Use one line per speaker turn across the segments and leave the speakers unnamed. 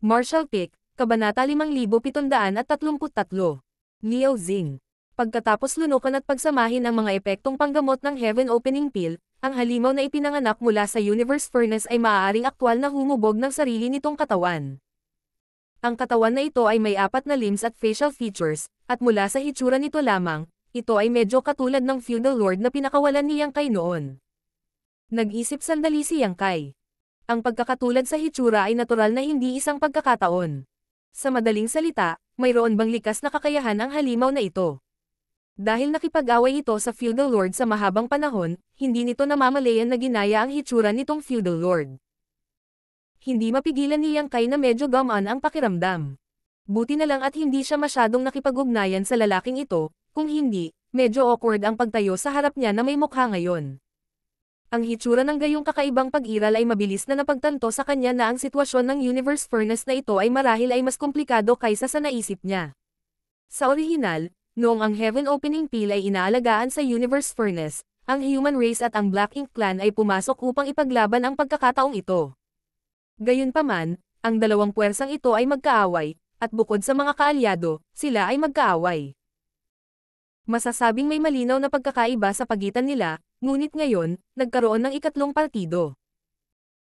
Marshall Pick, Kabanata 5733. Leo Zing. Pagkatapos lunukan at pagsamahin ang mga epektong panggamot ng Heaven Opening Pill, ang halimaw na ipinanganak mula sa Universe Furnace ay maaaring aktwal na humubog ng sarili nitong katawan. Ang katawan na ito ay may apat na limbs at facial features, at mula sa hitsura nito lamang, ito ay medyo katulad ng feudal lord na pinakawalan ni Yang Kai noon. Nag-isip sandali si Yang Kai. Ang pagkakatulad sa hitsura ay natural na hindi isang pagkakataon. Sa madaling salita, mayroon bang likas na kakayahan ang halimaw na ito? Dahil nakipag-away ito sa feudal lord sa mahabang panahon, hindi nito namamalayan na ginaya ang hitsura nitong feudal lord. Hindi mapigilan ni Yang Kai na medyo gamaan ang pakiramdam. Buti na lang at hindi siya masyadong nakipag-ugnayan sa lalaking ito, kung hindi, medyo awkward ang pagtayo sa harap niya na may mukha ngayon. Ang hitsura ng gayong kakaibang pag-iral ay mabilis na napagtanto sa kanya na ang sitwasyon ng universe furnace na ito ay marahil ay mas komplikado kaysa sa naisip niya. Sa orihinal, noong ang Heaven Opening Pill ay inaalagaan sa universe furnace, ang human race at ang Black Ink Clan ay pumasok upang ipaglaban ang pagkakataong ito. Gayunpaman, ang dalawang puwersang ito ay magkaaway, at bukod sa mga kaalyado, sila ay magkaaway. Masasabing may malinaw na pagkakaiba sa pagitan nila, ngunit ngayon, nagkaroon ng ikatlong partido.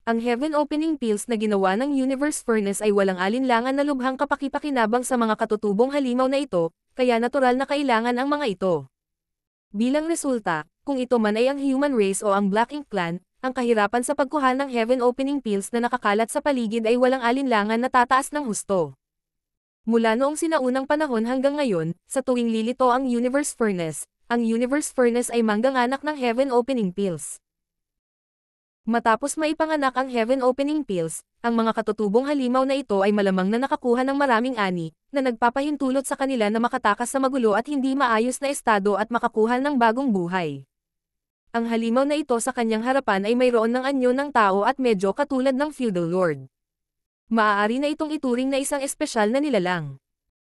Ang Heaven Opening Pills na ginawa ng Universe Furnace ay walang alinlangan na lubhang kapakipakinabang sa mga katutubong halimaw na ito, kaya natural na kailangan ang mga ito. Bilang resulta, kung ito man ay ang human race o ang Black Ink Clan, ang kahirapan sa pagkuha ng Heaven Opening Pills na nakakalat sa paligid ay walang alinlangan na tataas ng husto. Mula noong sinaunang panahon hanggang ngayon, sa tuwing lilito ang Universe Furnace, ang Universe Furnace ay mangganganak ng Heaven Opening Pills. Matapos maipanganak ang Heaven Opening Pills, ang mga katutubong halimaw na ito ay malamang na nakakuha ng maraming ani, na nagpapahintulot sa kanila na makatakas sa magulo at hindi maayos na estado at makakuha ng bagong buhay. Ang halimaw na ito sa kanyang harapan ay mayroon ng anyo ng tao at medyo katulad ng feudal lord. Maaari na itong ituring na isang espesyal na nilalang.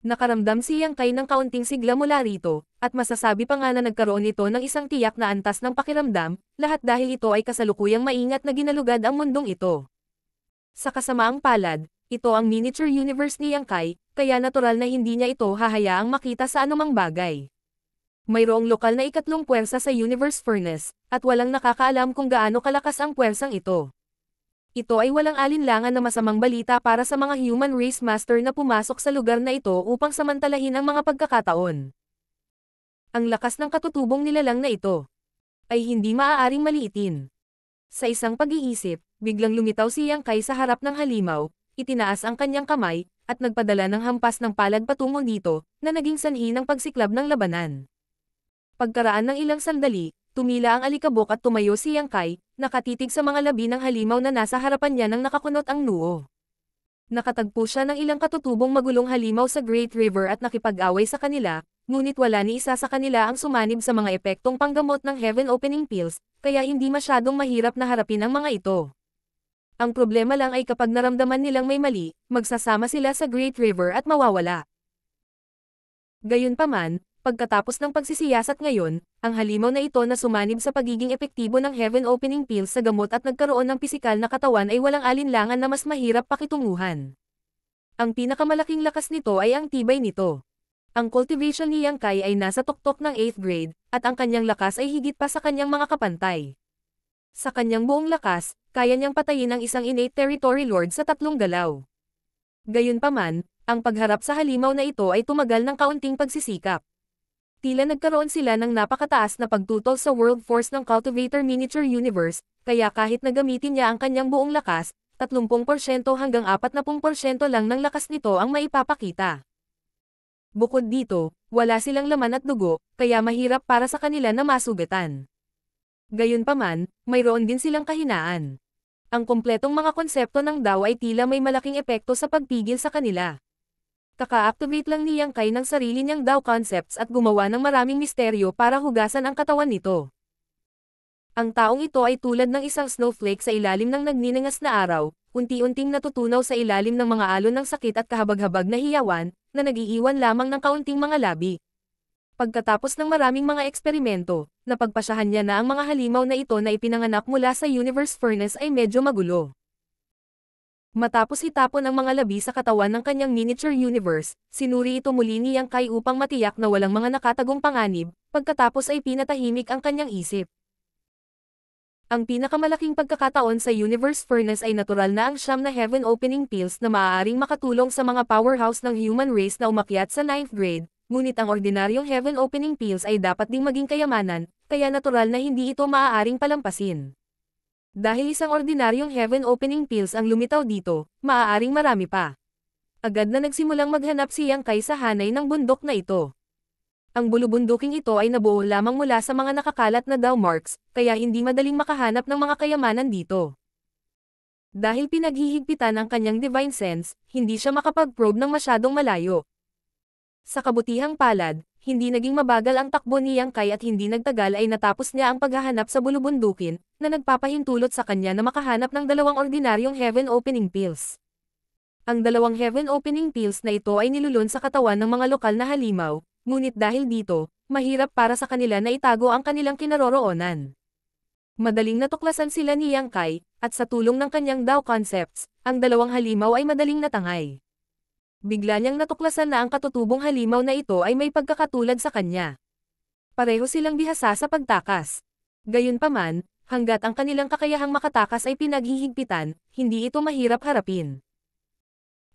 Nakaramdam si Yang Kai ng kaunting sigla mula rito, at masasabi pa nga na nagkaroon ito ng isang tiyak na antas ng pakiramdam, lahat dahil ito ay kasalukuyang maingat na ginalugad ang mundong ito. Sa kasamaang palad, ito ang miniature universe ni Yang Kai, kaya natural na hindi niya ito hahayaang makita sa anumang bagay. Mayroong lokal na ikatlong puwersa sa Universe Furnace, at walang nakakaalam kung gaano kalakas ang puwersang ito. Ito ay walang alinlangan na masamang balita para sa mga human race master na pumasok sa lugar na ito upang samantalahin ang mga pagkakataon. Ang lakas ng katutubong nila lang na ito ay hindi maaaring maliitin. Sa isang pag-iisip, biglang lumitaw si Yang Kai sa harap ng halimaw, itinaas ang kanyang kamay, at nagpadala ng hampas ng palad patungo dito, na naging sanhi ng pagsiklab ng labanan. Pagkaraan ng ilang sandali, Tumila ang alikabok at tumayo si Yang Kai, nakatitig sa mga labi ng halimaw na nasa harapan niya nang nakakunot ang nuo. Nakatagpo siya ng ilang katutubong magulong halimaw sa Great River at nakipag-away sa kanila, ngunit wala ni isa sa kanila ang sumanib sa mga epektong panggamot ng Heaven Opening Pills, kaya hindi masyadong mahirap na harapin ang mga ito. Ang problema lang ay kapag naramdaman nilang may mali, magsasama sila sa Great River at mawawala. Gayunpaman, Pagkatapos ng pagsisiyasat ngayon, ang halimaw na ito na sumanib sa pagiging epektibo ng heaven opening pills sa gamot at nagkaroon ng pisikal na katawan ay walang alinlangan na mas mahirap pakitunguhan. Ang pinakamalaking lakas nito ay ang tibay nito. Ang cultivation ni Yang Kai ay nasa tuktok ng 8th grade, at ang kanyang lakas ay higit pa sa kanyang mga kapantay. Sa kanyang buong lakas, kaya niyang patayin ang isang innate territory lord sa tatlong galaw. Gayunpaman, ang pagharap sa halimaw na ito ay tumagal ng kaunting pagsisikap tila nagkaroon sila ng napakataas na pagtutol sa world force ng Cultivator Miniature Universe, kaya kahit na niya ang kanyang buong lakas, 30% hanggang 40% lang ng lakas nito ang maipapakita. Bukod dito, wala silang laman at dugo, kaya mahirap para sa kanila na masugatan. Gayunpaman, mayroon din silang kahinaan. Ang kumpletong mga konsepto ng DAO ay tila may malaking epekto sa pagpigil sa kanila. Kaka-activate lang ni Yang ng sarili niyang Dao Concepts at gumawa ng maraming misteryo para hugasan ang katawan nito. Ang taong ito ay tulad ng isang snowflake sa ilalim ng nagniningas na araw, unti-unting natutunaw sa ilalim ng mga alon ng sakit at kahabag-habag na hiyawan, na nagiiwan lamang ng kaunting mga labi. Pagkatapos ng maraming mga eksperimento, napagpasyahan niya na ang mga halimaw na ito na ipinanganak mula sa Universe Furnace ay medyo magulo. Matapos itapon ang mga labi sa katawan ng kanyang miniature universe, sinuri ito muli ni Yang Kai upang matiyak na walang mga nakatagong panganib, pagkatapos ay pinatahimik ang kanyang isip. Ang pinakamalaking pagkakataon sa Universe Furnace ay natural na ang siyam na Heaven Opening Pills na maaaring makatulong sa mga powerhouse ng human race na umakyat sa 9th grade, ngunit ang ordinaryong Heaven Opening Pills ay dapat ding maging kayamanan, kaya natural na hindi ito maaaring palampasin. Dahil isang ordinaryong heaven opening pills ang lumitaw dito, maaaring marami pa. Agad na nagsimulang maghanap si Yang Kai sa hanay ng bundok na ito. Ang bulubunduking ito ay nabuo lamang mula sa mga nakakalat na daw marks, kaya hindi madaling makahanap ng mga kayamanan dito. Dahil pinaghihigpitan ang kanyang divine sense, hindi siya makapag-probe ng masyadong malayo. Sa kabutihang palad, hindi naging mabagal ang takbo ni Yang Kai at hindi nagtagal ay natapos niya ang paghahanap sa bulubundukin, na nagpapahintulot sa kanya na makahanap ng dalawang ordinaryong heaven opening pills. Ang dalawang heaven opening pills na ito ay nilulon sa katawan ng mga lokal na halimaw, ngunit dahil dito, mahirap para sa kanila na itago ang kanilang kinaroroonan. Madaling natuklasan sila ni Yang Kai, at sa tulong ng kanyang Dao concepts, ang dalawang halimaw ay madaling natangay bigla niyang natuklasan na ang katutubong halimaw na ito ay may pagkakatulad sa kanya. Pareho silang bihasa sa pagtakas. Gayunpaman, hanggat ang kanilang kakayahang makatakas ay pinaghihigpitan, hindi ito mahirap harapin.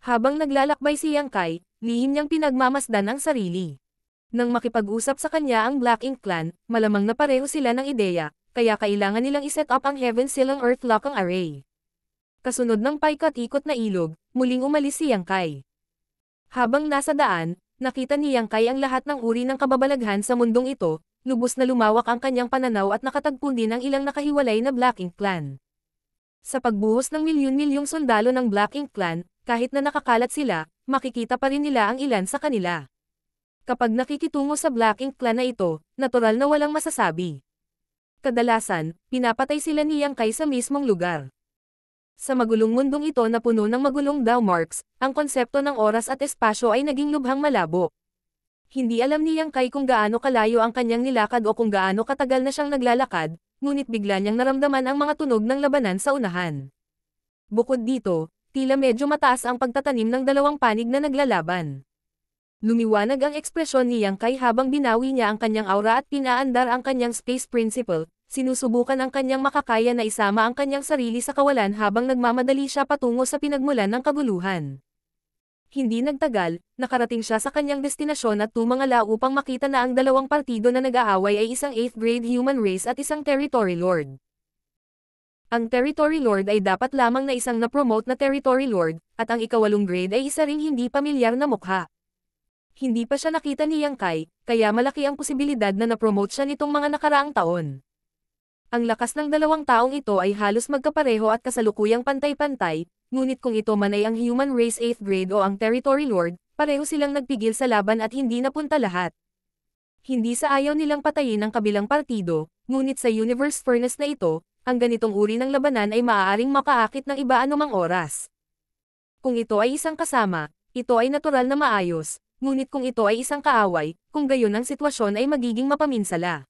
Habang naglalakbay si Yang Kai, lihim niyang pinagmamasdan ang sarili. Nang makipag-usap sa kanya ang Black Ink Clan, malamang na pareho sila ng ideya, kaya kailangan nilang iset up ang Heaven Seal Earth Lock ang array. Kasunod ng paikot-ikot na ilog, muling umalis si Yang Kai. Habang nasa daan, nakita ni Yang Kai ang lahat ng uri ng kababalaghan sa mundong ito, lubos na lumawak ang kanyang pananaw at nakatagpo din ang ilang nakahiwalay na Black Ink Clan. Sa pagbuhos ng milyon-milyong sundalo ng Black Ink Clan, kahit na nakakalat sila, makikita pa rin nila ang ilan sa kanila. Kapag nakikitungo sa Black Ink Clan na ito, natural na walang masasabi. Kadalasan, pinapatay sila ni Yang Kai sa mismong lugar. Sa magulong mundong ito na puno ng magulong daw marks, ang konsepto ng oras at espasyo ay naging lubhang malabo. Hindi alam ni Yang Kai kung gaano kalayo ang kanyang nilakad o kung gaano katagal na siyang naglalakad, ngunit bigla niyang naramdaman ang mga tunog ng labanan sa unahan. Bukod dito, tila medyo mataas ang pagtatanim ng dalawang panig na naglalaban. Lumiwanag ang ekspresyon ni Yang Kai habang binawi niya ang kanyang aura at pinaandar ang kanyang space principle, sinusubukan ang kanyang makakaya na isama ang kanyang sarili sa kawalan habang nagmamadali siya patungo sa pinagmulan ng kaguluhan. Hindi nagtagal, nakarating siya sa kanyang destinasyon at tumangala upang makita na ang dalawang partido na nag-aaway ay isang 8th grade human race at isang territory lord. Ang territory lord ay dapat lamang na isang na-promote na territory lord, at ang ikawalong grade ay isa ring hindi pamilyar na mukha. Hindi pa siya nakita ni Yang Kai, kaya malaki ang posibilidad na na-promote siya nitong mga nakaraang taon. Ang lakas ng dalawang taong ito ay halos magkapareho at kasalukuyang pantay-pantay, ngunit kung ito man ay ang Human Race 8th Grade o ang Territory Lord, pareho silang nagpigil sa laban at hindi napunta lahat. Hindi sa ayaw nilang patayin ang kabilang partido, ngunit sa Universe Furnace na ito, ang ganitong uri ng labanan ay maaaring makaakit ng iba anumang oras. Kung ito ay isang kasama, ito ay natural na maayos, ngunit kung ito ay isang kaaway, kung gayon ang sitwasyon ay magiging mapaminsala.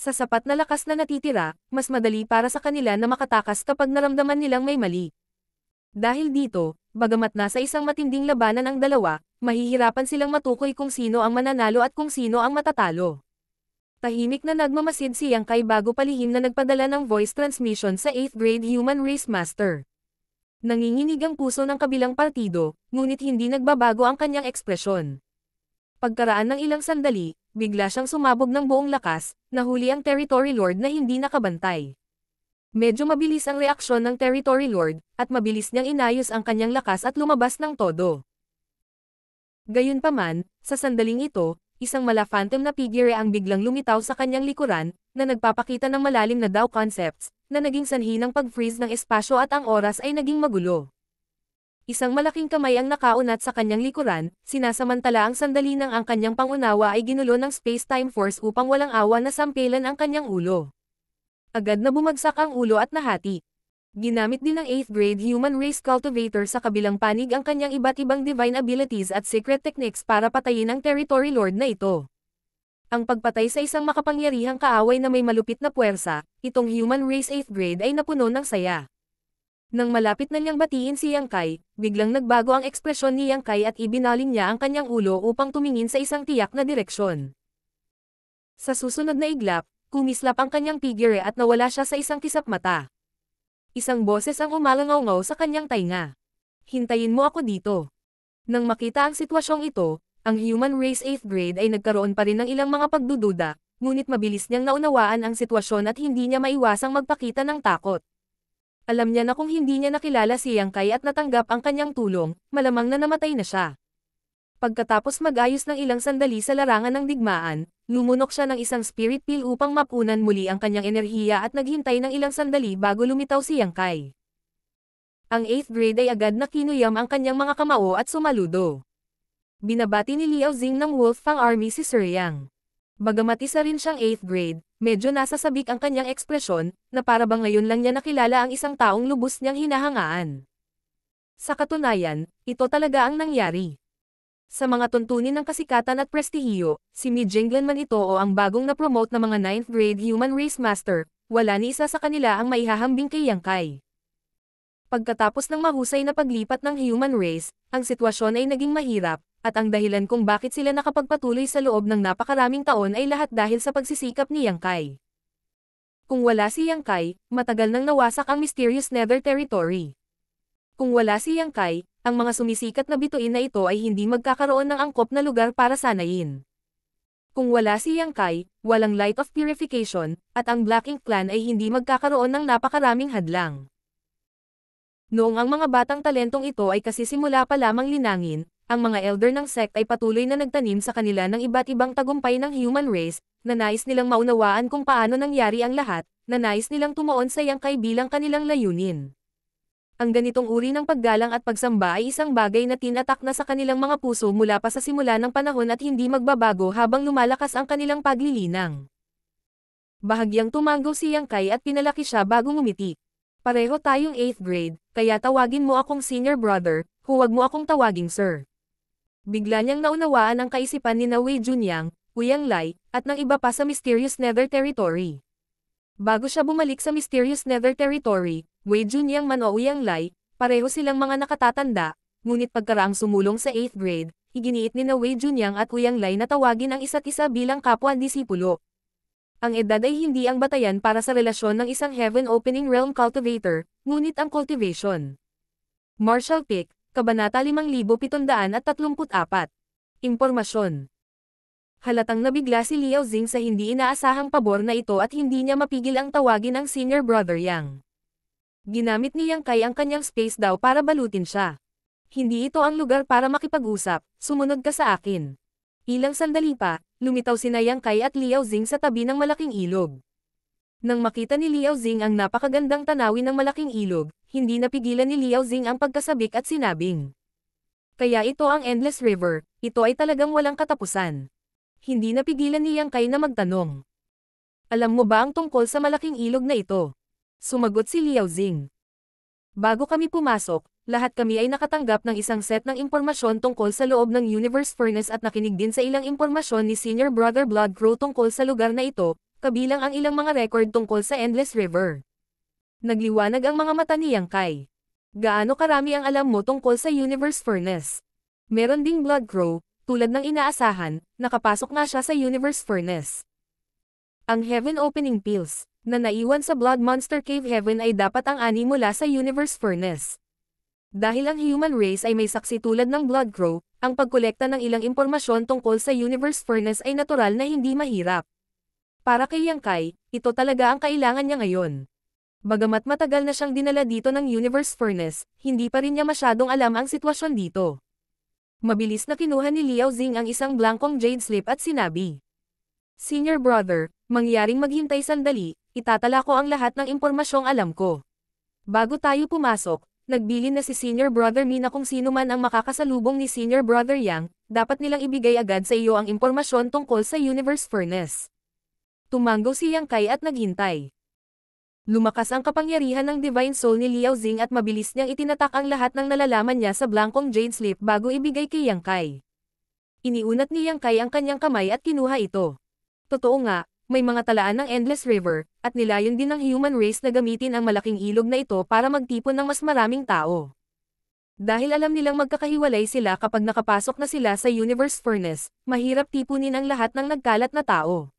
Sa sapat na lakas na natitira, mas madali para sa kanila na makatakas kapag naramdaman nilang may mali. Dahil dito, bagamat nasa isang matinding labanan ang dalawa, mahihirapan silang matukoy kung sino ang mananalo at kung sino ang matatalo. Tahimik na nagmamasid si Yang Kai bago palihim na nagpadala ng voice transmission sa 8th grade Human Race Master. Nanginginig ang puso ng kabilang partido, ngunit hindi nagbabago ang kanyang ekspresyon. Pagkaraan ng ilang sandali, bigla siyang sumabog ng buong lakas, nahuli ang Territory Lord na hindi nakabantay. Medyo mabilis ang reaksyon ng Territory Lord, at mabilis niyang inayos ang kanyang lakas at lumabas ng todo. Gayunpaman, sa sandaling ito, isang mala phantom na figure ang biglang lumitaw sa kanyang likuran, na nagpapakita ng malalim na Tao concepts, na naging sanhi ng pag-freeze ng espasyo at ang oras ay naging magulo isang malaking kamay ang nakaunat sa kanyang likuran, sinasamantala ang sandali nang ang kanyang pangunawa ay ginulo ng Space-Time Force upang walang awa na sampelan ang kanyang ulo. Agad na bumagsak ang ulo at nahati. Ginamit din ng 8th grade human race cultivator sa kabilang panig ang kanyang iba't ibang divine abilities at secret techniques para patayin ang territory lord na ito. Ang pagpatay sa isang makapangyarihang kaaway na may malupit na puwersa, itong human race 8th grade ay napuno ng saya. Nang malapit na niyang batiin si Yang Kai, biglang nagbago ang ekspresyon ni Yang Kai at ibinalin niya ang kanyang ulo upang tumingin sa isang tiyak na direksyon. Sa susunod na iglap, kumislap ang kanyang figure at nawala siya sa isang kisap mata. Isang boses ang umalangaw sa kanyang tainga. Hintayin mo ako dito. Nang makita ang sitwasyong ito, ang human race 8th grade ay nagkaroon pa rin ng ilang mga pagdududa, ngunit mabilis niyang naunawaan ang sitwasyon at hindi niya maiwasang magpakita ng takot. Alam niya na kung hindi niya nakilala si Yang Kai at natanggap ang kanyang tulong, malamang na namatay na siya. Pagkatapos mag-ayos ng ilang sandali sa larangan ng digmaan, lumunok siya ng isang spirit pill upang mapunan muli ang kanyang enerhiya at naghintay ng ilang sandali bago lumitaw si Yang Kai. Ang 8th grade ay agad na kinuyam ang kanyang mga kamao at sumaludo. Binabati ni Liao Xing ng Wolf Fang Army si Sir Yang. Bagamat isa rin siyang 8th grade, Medyo nasa sabik ang kanyang ekspresyon, na parabang ngayon lang niya nakilala ang isang taong lubos niyang hinahangaan. Sa katunayan, ito talaga ang nangyari. Sa mga tuntunin ng kasikatan at prestihiyo, si Mi Jinglan man ito o ang bagong na-promote na mga 9th grade human race master, wala ni isa sa kanila ang maihahambing kay Yang Kai. Pagkatapos ng mahusay na paglipat ng human race, ang sitwasyon ay naging mahirap, at ang dahilan kung bakit sila nakapagpatuloy sa loob ng napakaraming taon ay lahat dahil sa pagsisikap ni Yang Kai. Kung wala si Yang Kai, matagal nang nawasak ang mysterious Nether Territory. Kung wala si Yang Kai, ang mga sumisikat na bituin na ito ay hindi magkakaroon ng angkop na lugar para sanayin. Kung wala si Yang Kai, walang Light of Purification, at ang Black Ink Clan ay hindi magkakaroon ng napakaraming hadlang. Noong ang mga batang talentong ito ay kasi simula pa lamang linangin, ang mga elder ng sect ay patuloy na nagtanim sa kanila ng iba't ibang tagumpay ng human race, na nais nilang maunawaan kung paano nangyari ang lahat, na nais nilang tumaon sa yangkay bilang kanilang layunin. Ang ganitong uri ng paggalang at pagsamba ay isang bagay na tinatak na sa kanilang mga puso mula pa sa simula ng panahon at hindi magbabago habang lumalakas ang kanilang paglilinang. Bahagyang tumango si Yangkay at pinalaki siya bago ngumiti. Pareho tayong 8th grade, kaya tawagin mo akong senior brother, huwag mo akong tawaging sir. Bigla niyang naunawaan ang kaisipan ni na Wei Junyang, Uyang Lai, at ng iba pa sa Mysterious Nether Territory. Bago siya bumalik sa Mysterious Nether Territory, Wei Junyang man o Uyang Lai, pareho silang mga nakatatanda, ngunit pagkaraang sumulong sa 8th grade, iginiit ni na Wei Junyang at Uyang Lai na tawagin ang isa't isa bilang kapwa-disipulo. Ang edad ay hindi ang batayan para sa relasyon ng isang Heaven Opening Realm Cultivator, ngunit ang cultivation. Marshall Pick, Kabanata 5734. Impormasyon. Halatang nabigla si Liao Xing sa hindi inaasahang pabor na ito at hindi niya mapigil ang tawagin ang senior brother Yang. Ginamit ni Yang Kai ang kanyang space daw para balutin siya. Hindi ito ang lugar para makipag-usap, sumunod ka sa akin. Ilang sandali pa, lumitaw si Yang Kai at Liao Xing sa tabi ng malaking ilog. Nang makita ni Liao Xing ang napakagandang tanawin ng malaking ilog, hindi napigilan ni Liao Xing ang pagkasabik at sinabing. Kaya ito ang Endless River, ito ay talagang walang katapusan. Hindi napigilan ni Yang Kai na magtanong. Alam mo ba ang tungkol sa malaking ilog na ito? Sumagot si Liao Xing. Bago kami pumasok, lahat kami ay nakatanggap ng isang set ng impormasyon tungkol sa loob ng Universe Furnace at nakinig din sa ilang impormasyon ni Senior Brother Blood Crow tungkol sa lugar na ito, kabilang ang ilang mga record tungkol sa Endless River. Nagliwanag ang mga mata ni Yang Kai. Gaano karami ang alam mo tungkol sa Universe Furnace? Meron ding Blood Crow, tulad ng inaasahan, nakapasok nga siya sa Universe Furnace. Ang Heaven Opening Pills, na naiwan sa Blood Monster Cave Heaven ay dapat ang ani mula sa Universe Furnace. Dahil ang human race ay may saksi tulad ng Blood Crow, ang pagkolekta ng ilang impormasyon tungkol sa Universe Furnace ay natural na hindi mahirap. Para kay Yang Kai, ito talaga ang kailangan niya ngayon. Bagamat matagal na siyang dinala dito ng Universe Furnace, hindi pa rin niya masyadong alam ang sitwasyon dito. Mabilis na kinuha ni Liao Xing ang isang blankong jade slip at sinabi. Senior brother, mangyaring maghintay sandali, itatala ko ang lahat ng impormasyong alam ko. Bago tayo pumasok, nagbilin na si senior brother Mina kung sino man ang makakasalubong ni senior brother Yang, dapat nilang ibigay agad sa iyo ang impormasyon tungkol sa Universe Furnace. Tumanggo si Yang Kai at naghintay. Lumakas ang kapangyarihan ng Divine Soul ni Liao Xing at mabilis niyang itinatak ang lahat ng nalalaman niya sa blankong Jane Slip bago ibigay kay Yang Kai. Iniunat ni Yang Kai ang kanyang kamay at kinuha ito. Totoo nga, may mga talaan ng Endless River, at nilayon din ng human race na gamitin ang malaking ilog na ito para magtipon ng mas maraming tao. Dahil alam nilang magkakahiwalay sila kapag nakapasok na sila sa Universe Furnace, mahirap tipunin ang lahat ng nagkalat na tao.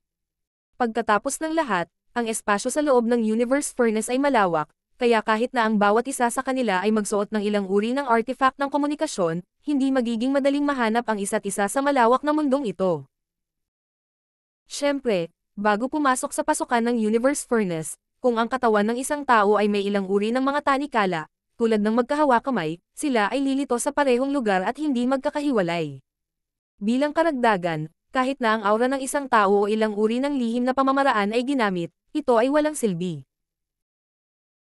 Pagkatapos ng lahat, ang espasyo sa loob ng Universe Furnace ay malawak, kaya kahit na ang bawat isa sa kanila ay magsuot ng ilang uri ng artifact ng komunikasyon, hindi magiging madaling mahanap ang isa't isa sa malawak na mundong ito. Siyempre, bago pumasok sa pasukan ng Universe Furnace, kung ang katawan ng isang tao ay may ilang uri ng mga tanikala, tulad ng magkahawa kamay, sila ay lilito sa parehong lugar at hindi magkakahiwalay. Bilang karagdagan, kahit na ang aura ng isang tao o ilang uri ng lihim na pamamaraan ay ginamit, ito ay walang silbi.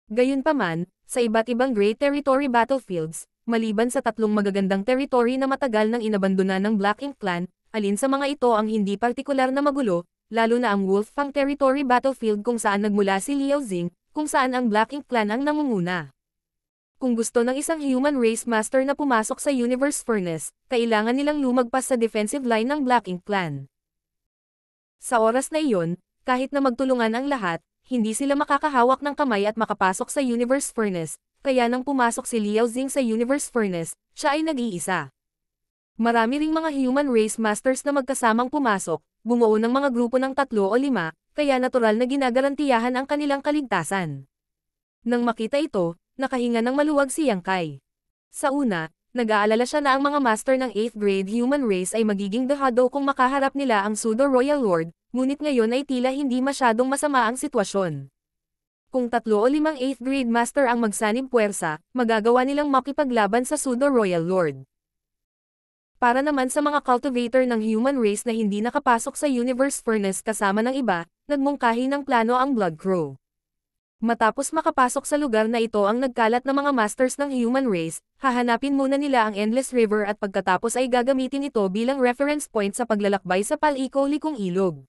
Gayunpaman, sa iba't ibang Great Territory battlefields, maliban sa tatlong magagandang territory na matagal nang inabandona ng Black Ink Clan, alin sa mga ito ang hindi partikular na magulo, lalo na ang Wolf Fang Territory Battlefield kung saan nagmula si Liao Xing, kung saan ang Black Ink Clan ang nangunguna. Kung gusto ng isang human race master na pumasok sa Universe Furnace, kailangan nilang lumagpas sa defensive line ng Black Ink Clan. Sa oras na iyon, kahit na magtulungan ang lahat, hindi sila makakahawak ng kamay at makapasok sa Universe Furnace, kaya nang pumasok si Liao Xing sa Universe Furnace, siya ay nag-iisa. Marami ring mga human race masters na magkasamang pumasok, bumuo ng mga grupo ng tatlo o lima, kaya natural na ginagarantiyahan ang kanilang kaligtasan. Nang makita ito, nakahinga ng maluwag si Yang Kai. Sa una, nag-aalala siya na ang mga master ng 8th grade human race ay magiging dehado kung makaharap nila ang pseudo-royal lord, ngunit ngayon ay tila hindi masyadong masama ang sitwasyon. Kung tatlo o limang 8th grade master ang magsanib puwersa, magagawa nilang makipaglaban sa pseudo-royal lord. Para naman sa mga cultivator ng human race na hindi nakapasok sa universe furnace kasama ng iba, nagmungkahi ng plano ang Blood Crow. Matapos makapasok sa lugar na ito ang nagkalat na mga masters ng human race, hahanapin muna nila ang Endless River at pagkatapos ay gagamitin ito bilang reference point sa paglalakbay sa paliko-likong ilog.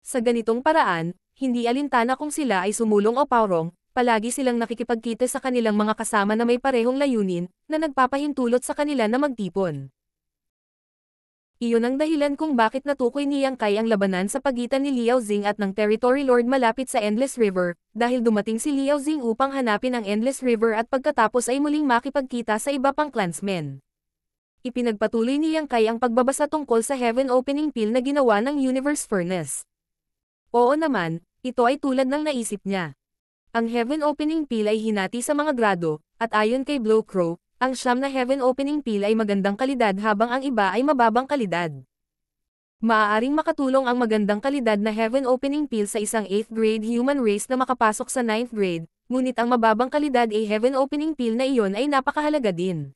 Sa ganitong paraan, hindi alintana kung sila ay sumulong o paurong, palagi silang nakikipagkita sa kanilang mga kasama na may parehong layunin, na nagpapahintulot sa kanila na magtipon. Iyon ang dahilan kung bakit natukoy ni Yang Kai ang labanan sa pagitan ni Liao Xing at ng Territory Lord malapit sa Endless River, dahil dumating si Liao Xing upang hanapin ang Endless River at pagkatapos ay muling makipagkita sa iba pang clansmen. Ipinagpatuloy ni Yang Kai ang pagbabasa tungkol sa Heaven Opening Pill na ginawa ng Universe Furnace. Oo naman, ito ay tulad ng naisip niya. Ang Heaven Opening Pill ay hinati sa mga grado, at ayon kay Blow Crow, ang siyam na heaven opening pill ay magandang kalidad habang ang iba ay mababang kalidad. Maaaring makatulong ang magandang kalidad na heaven opening pill sa isang 8th grade human race na makapasok sa 9th grade, ngunit ang mababang kalidad ay heaven opening pill na iyon ay napakahalaga din.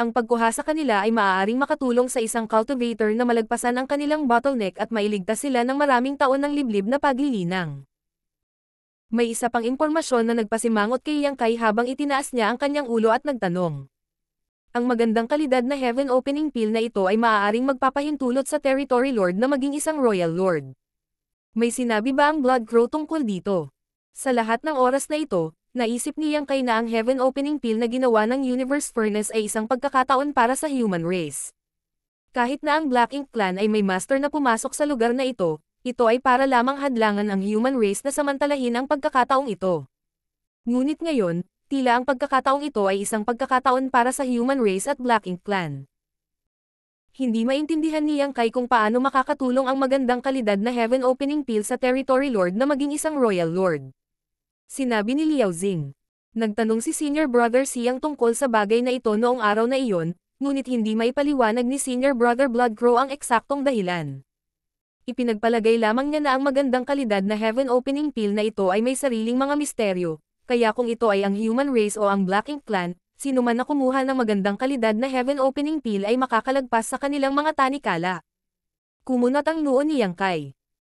Ang pagkuha sa kanila ay maaaring makatulong sa isang cultivator na malagpasan ang kanilang bottleneck at mailigtas sila ng maraming taon ng liblib na paglilinang. May isa pang impormasyon na nagpasimangot kay Yang Kai habang itinaas niya ang kanyang ulo at nagtanong. Ang magandang kalidad na Heaven Opening Pill na ito ay maaaring magpapahintulot sa Territory Lord na maging isang Royal Lord. May sinabi ba ang Blood Crow tungkol dito? Sa lahat ng oras na ito, naisip ni Yang Kai na ang Heaven Opening Pill na ginawa ng Universe Furnace ay isang pagkakataon para sa human race. Kahit na ang Black Ink Clan ay may master na pumasok sa lugar na ito, ito ay para lamang hadlangan ang human race na samantalahin ang pagkakataong ito. Ngunit ngayon, tila ang pagkakataong ito ay isang pagkakataon para sa human race at Black Ink Clan. Hindi maintindihan ni Yang Kai kung paano makakatulong ang magandang kalidad na Heaven Opening Pill sa Territory Lord na maging isang Royal Lord. Sinabi ni Liao Xing. Nagtanong si Senior Brother Siyang tungkol sa bagay na ito noong araw na iyon, ngunit hindi maipaliwanag ni Senior Brother Bloodcrow ang eksaktong dahilan ipinagpalagay lamang niya na ang magandang kalidad na heaven opening pill na ito ay may sariling mga misteryo, kaya kung ito ay ang human race o ang Black Ink Clan, sino man na kumuha ng magandang kalidad na heaven opening pill ay makakalagpas sa kanilang mga tanikala. Kumunot ang noon ni Yang Kai.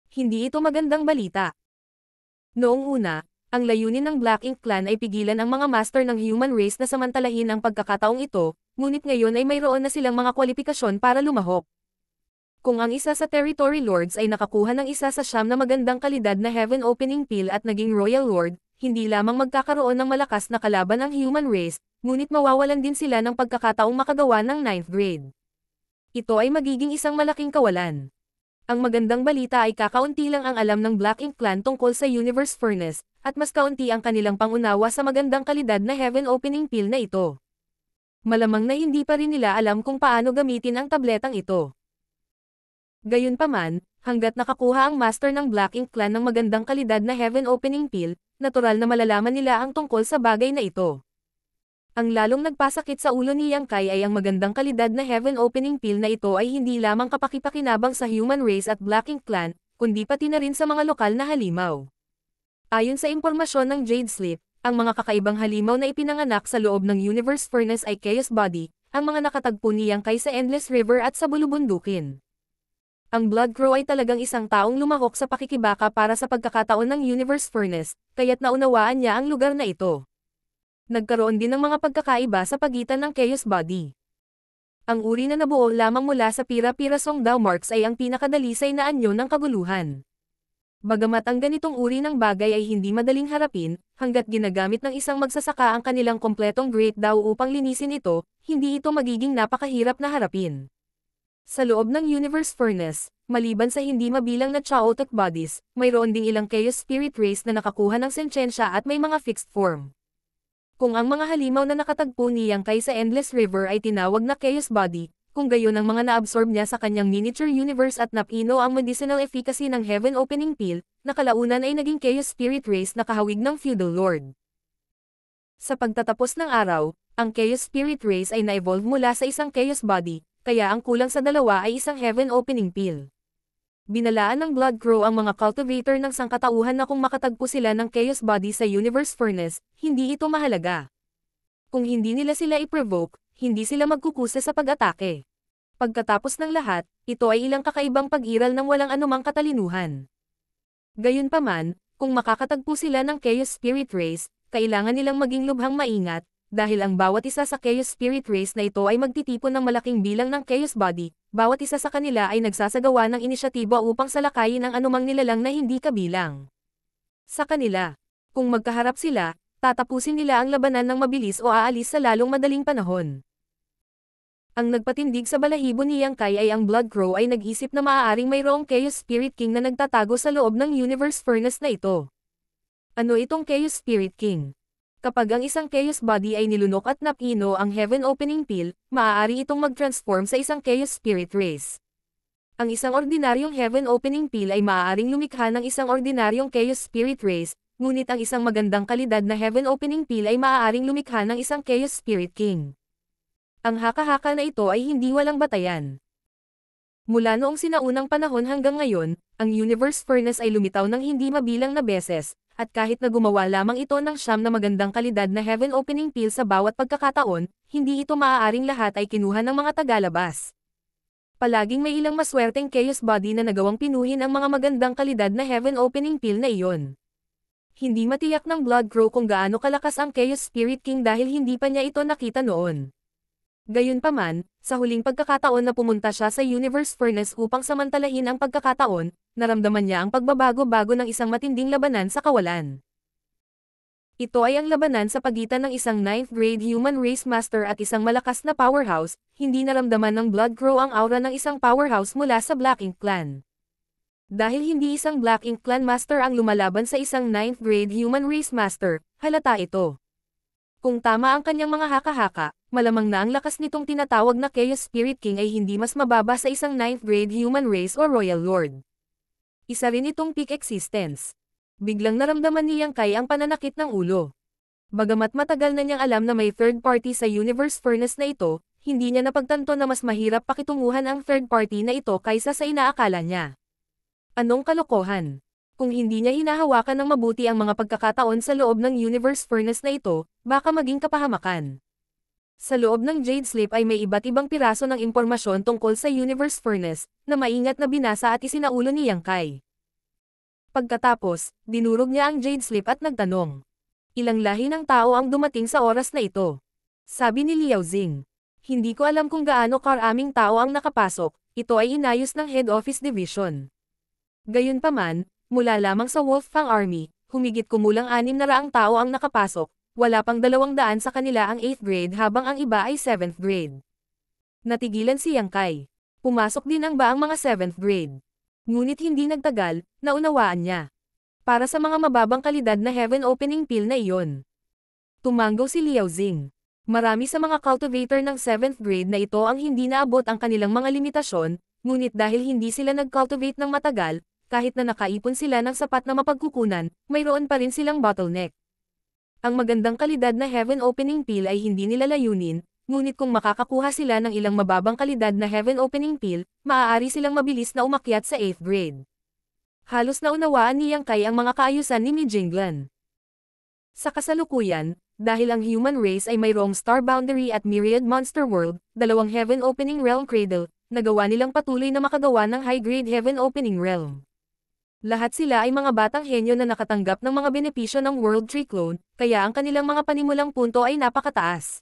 Hindi ito magandang balita. Noong una, ang layunin ng Black Ink Clan ay pigilan ang mga master ng human race na samantalahin ang pagkakataong ito, ngunit ngayon ay mayroon na silang mga kwalipikasyon para lumahok. Kung ang isa sa Territory Lords ay nakakuha ng isa sa siyam na magandang kalidad na Heaven Opening Pill at naging Royal Lord, hindi lamang magkakaroon ng malakas na kalaban ang human race, ngunit mawawalan din sila ng pagkakataong makagawa ng 9th grade. Ito ay magiging isang malaking kawalan. Ang magandang balita ay kakaunti lang ang alam ng Black Ink Clan tungkol sa Universe Furnace, at mas kaunti ang kanilang pangunawa sa magandang kalidad na Heaven Opening Pill na ito. Malamang na hindi pa rin nila alam kung paano gamitin ang tabletang ito. Gayunpaman, hanggat nakakuha ang master ng Black Ink Clan ng magandang kalidad na Heaven Opening Pill, natural na malalaman nila ang tungkol sa bagay na ito. Ang lalong nagpasakit sa ulo ni Yang Kai ay ang magandang kalidad na Heaven Opening Pill na ito ay hindi lamang kapakipakinabang sa human race at Black Ink Clan, kundi pati na rin sa mga lokal na halimaw. Ayon sa impormasyon ng Jade Slip, ang mga kakaibang halimaw na ipinanganak sa loob ng Universe Furnace ay Chaos Body, ang mga nakatagpo ni Yang Kai sa Endless River at sa Bulubundukin. Ang Blood Crow ay talagang isang taong lumahok sa pakikibaka para sa pagkakataon ng Universe Furnace, kaya't naunawaan niya ang lugar na ito. Nagkaroon din ng mga pagkakaiba sa pagitan ng Chaos Body. Ang uri na nabuo lamang mula sa Pira-Pira Songdao Marks ay ang pinakadalisay na anyo ng kaguluhan. Bagamat ang ganitong uri ng bagay ay hindi madaling harapin, hanggat ginagamit ng isang magsasaka ang kanilang kompletong Great Dao upang linisin ito, hindi ito magiging napakahirap na harapin. Sa loob ng Universe Furnace, maliban sa hindi mabilang na Chaotic Bodies, mayroon ding ilang Chaos Spirit Race na nakakuha ng sentensya at may mga fixed form. Kung ang mga halimaw na nakatagpo niyang kay sa Endless River ay tinawag na Chaos Body, kung gayon ang mga naabsorb niya sa kanyang miniature universe at napino ang medicinal efficacy ng Heaven Opening Pill, na ay naging Chaos Spirit Race na kahawig ng Feudal Lord. Sa pagtatapos ng araw, ang Chaos Spirit Race ay na-evolve mula sa isang Chaos Body, kaya ang kulang sa dalawa ay isang heaven opening pill. Binalaan ng Blood Crow ang mga cultivator ng sangkatauhan na kung makatagpo sila ng Chaos Body sa Universe Furnace, hindi ito mahalaga. Kung hindi nila sila i-provoke, hindi sila magkukusa sa pag-atake. Pagkatapos ng lahat, ito ay ilang kakaibang pag-iral ng walang anumang katalinuhan. Gayunpaman, kung makakatagpo sila ng Chaos Spirit Race, kailangan nilang maging lubhang maingat, dahil ang bawat isa sa Chaos Spirit Race na ito ay magtitipon ng malaking bilang ng Chaos Body, bawat isa sa kanila ay nagsasagawa ng inisyatiba upang salakayin ang anumang nilalang na hindi kabilang. Sa kanila, kung magkaharap sila, tatapusin nila ang labanan ng mabilis o aalis sa lalong madaling panahon. Ang nagpatindig sa balahibo ni Yang Kai ay ang Blood Crow ay nag-isip na maaaring mayroong Chaos Spirit King na nagtatago sa loob ng Universe Furnace na ito. Ano itong Chaos Spirit King? Kapag ang isang Chaos Body ay nilunok at napino ang Heaven Opening Pill, maaari itong mag-transform sa isang Chaos Spirit Race. Ang isang ordinaryong Heaven Opening Pill ay maaaring lumikha ng isang ordinaryong Chaos Spirit Race, ngunit ang isang magandang kalidad na Heaven Opening Pill ay maaaring lumikha ng isang Chaos Spirit King. Ang haka-haka na ito ay hindi walang batayan. Mula noong sinaunang panahon hanggang ngayon, ang Universe Furnace ay lumitaw ng hindi mabilang na beses, at kahit na gumawa lamang ito ng siyam na magandang kalidad na heaven opening pill sa bawat pagkakataon, hindi ito maaaring lahat ay kinuha ng mga tagalabas. Palaging may ilang maswerteng chaos body na nagawang pinuhin ang mga magandang kalidad na heaven opening pill na iyon. Hindi matiyak ng Blood Crow kung gaano kalakas ang Chaos Spirit King dahil hindi pa niya ito nakita noon. Gayunpaman, sa huling pagkakataon na pumunta siya sa Universe Furnace upang samantalahin ang pagkakataon, naramdaman niya ang pagbabago-bago ng isang matinding labanan sa kawalan. Ito ay ang labanan sa pagitan ng isang 9th grade human race master at isang malakas na powerhouse, hindi naramdaman ng Blood Crow ang aura ng isang powerhouse mula sa Black Ink Clan. Dahil hindi isang Black Ink Clan master ang lumalaban sa isang 9th grade human race master, halata ito. Kung tama ang kanyang mga haka-haka, malamang na ang lakas nitong tinatawag na Chaos Spirit King ay hindi mas mababa sa isang 9th grade human race o Royal Lord. Isa rin itong peak existence. Biglang naramdaman ni Yang ang pananakit ng ulo. Bagamat matagal na niyang alam na may third party sa universe furnace na ito, hindi niya napagtanto na mas mahirap pakitunguhan ang third party na ito kaysa sa inaakala niya. Anong kalokohan? kung hindi niya hinahawakan ng mabuti ang mga pagkakataon sa loob ng universe furnace na ito, baka maging kapahamakan. Sa loob ng Jade Sleep ay may iba't ibang piraso ng impormasyon tungkol sa Universe Furnace, na maingat na binasa at isinaulo ni Yang Kai. Pagkatapos, dinurog niya ang Jade Sleep at nagtanong. Ilang lahi ng tao ang dumating sa oras na ito? Sabi ni Liao Xing. Hindi ko alam kung gaano karaming tao ang nakapasok, ito ay inayos ng Head Office Division. Gayunpaman, Mula lamang sa Wolfgang Army, humigit kumulang anim na raang tao ang nakapasok, wala pang 200 sa kanila ang 8th grade habang ang iba ay 7th grade. Natigilan si Yang Kai. Pumasok din ang baang mga 7th grade. Ngunit hindi nagtagal, naunawaan niya. Para sa mga mababang kalidad na heaven opening pill na iyon. Tumanggaw si Liao Xing. Marami sa mga cultivator ng 7th grade na ito ang hindi naabot ang kanilang mga limitasyon, ngunit dahil hindi sila nag-cultivate ng matagal, kahit na nakaipon sila ng sapat na mapagkukunan, mayroon pa rin silang bottleneck. Ang magandang kalidad na heaven opening pill ay hindi nila layunin, ngunit kung makakakuha sila ng ilang mababang kalidad na heaven opening pill, maaari silang mabilis na umakyat sa 8th grade. Halos naunawaan ni Yang Kai ang mga kaayusan ni Mi Jinglan. Sa kasalukuyan, dahil ang human race ay mayroong star boundary at myriad monster world, dalawang heaven opening realm cradle, nagawa nilang patuloy na makagawa ng high-grade heaven opening realm. Lahat sila ay mga batang henyo na nakatanggap ng mga benepisyo ng World Tree Clone, kaya ang kanilang mga panimulang punto ay napakataas.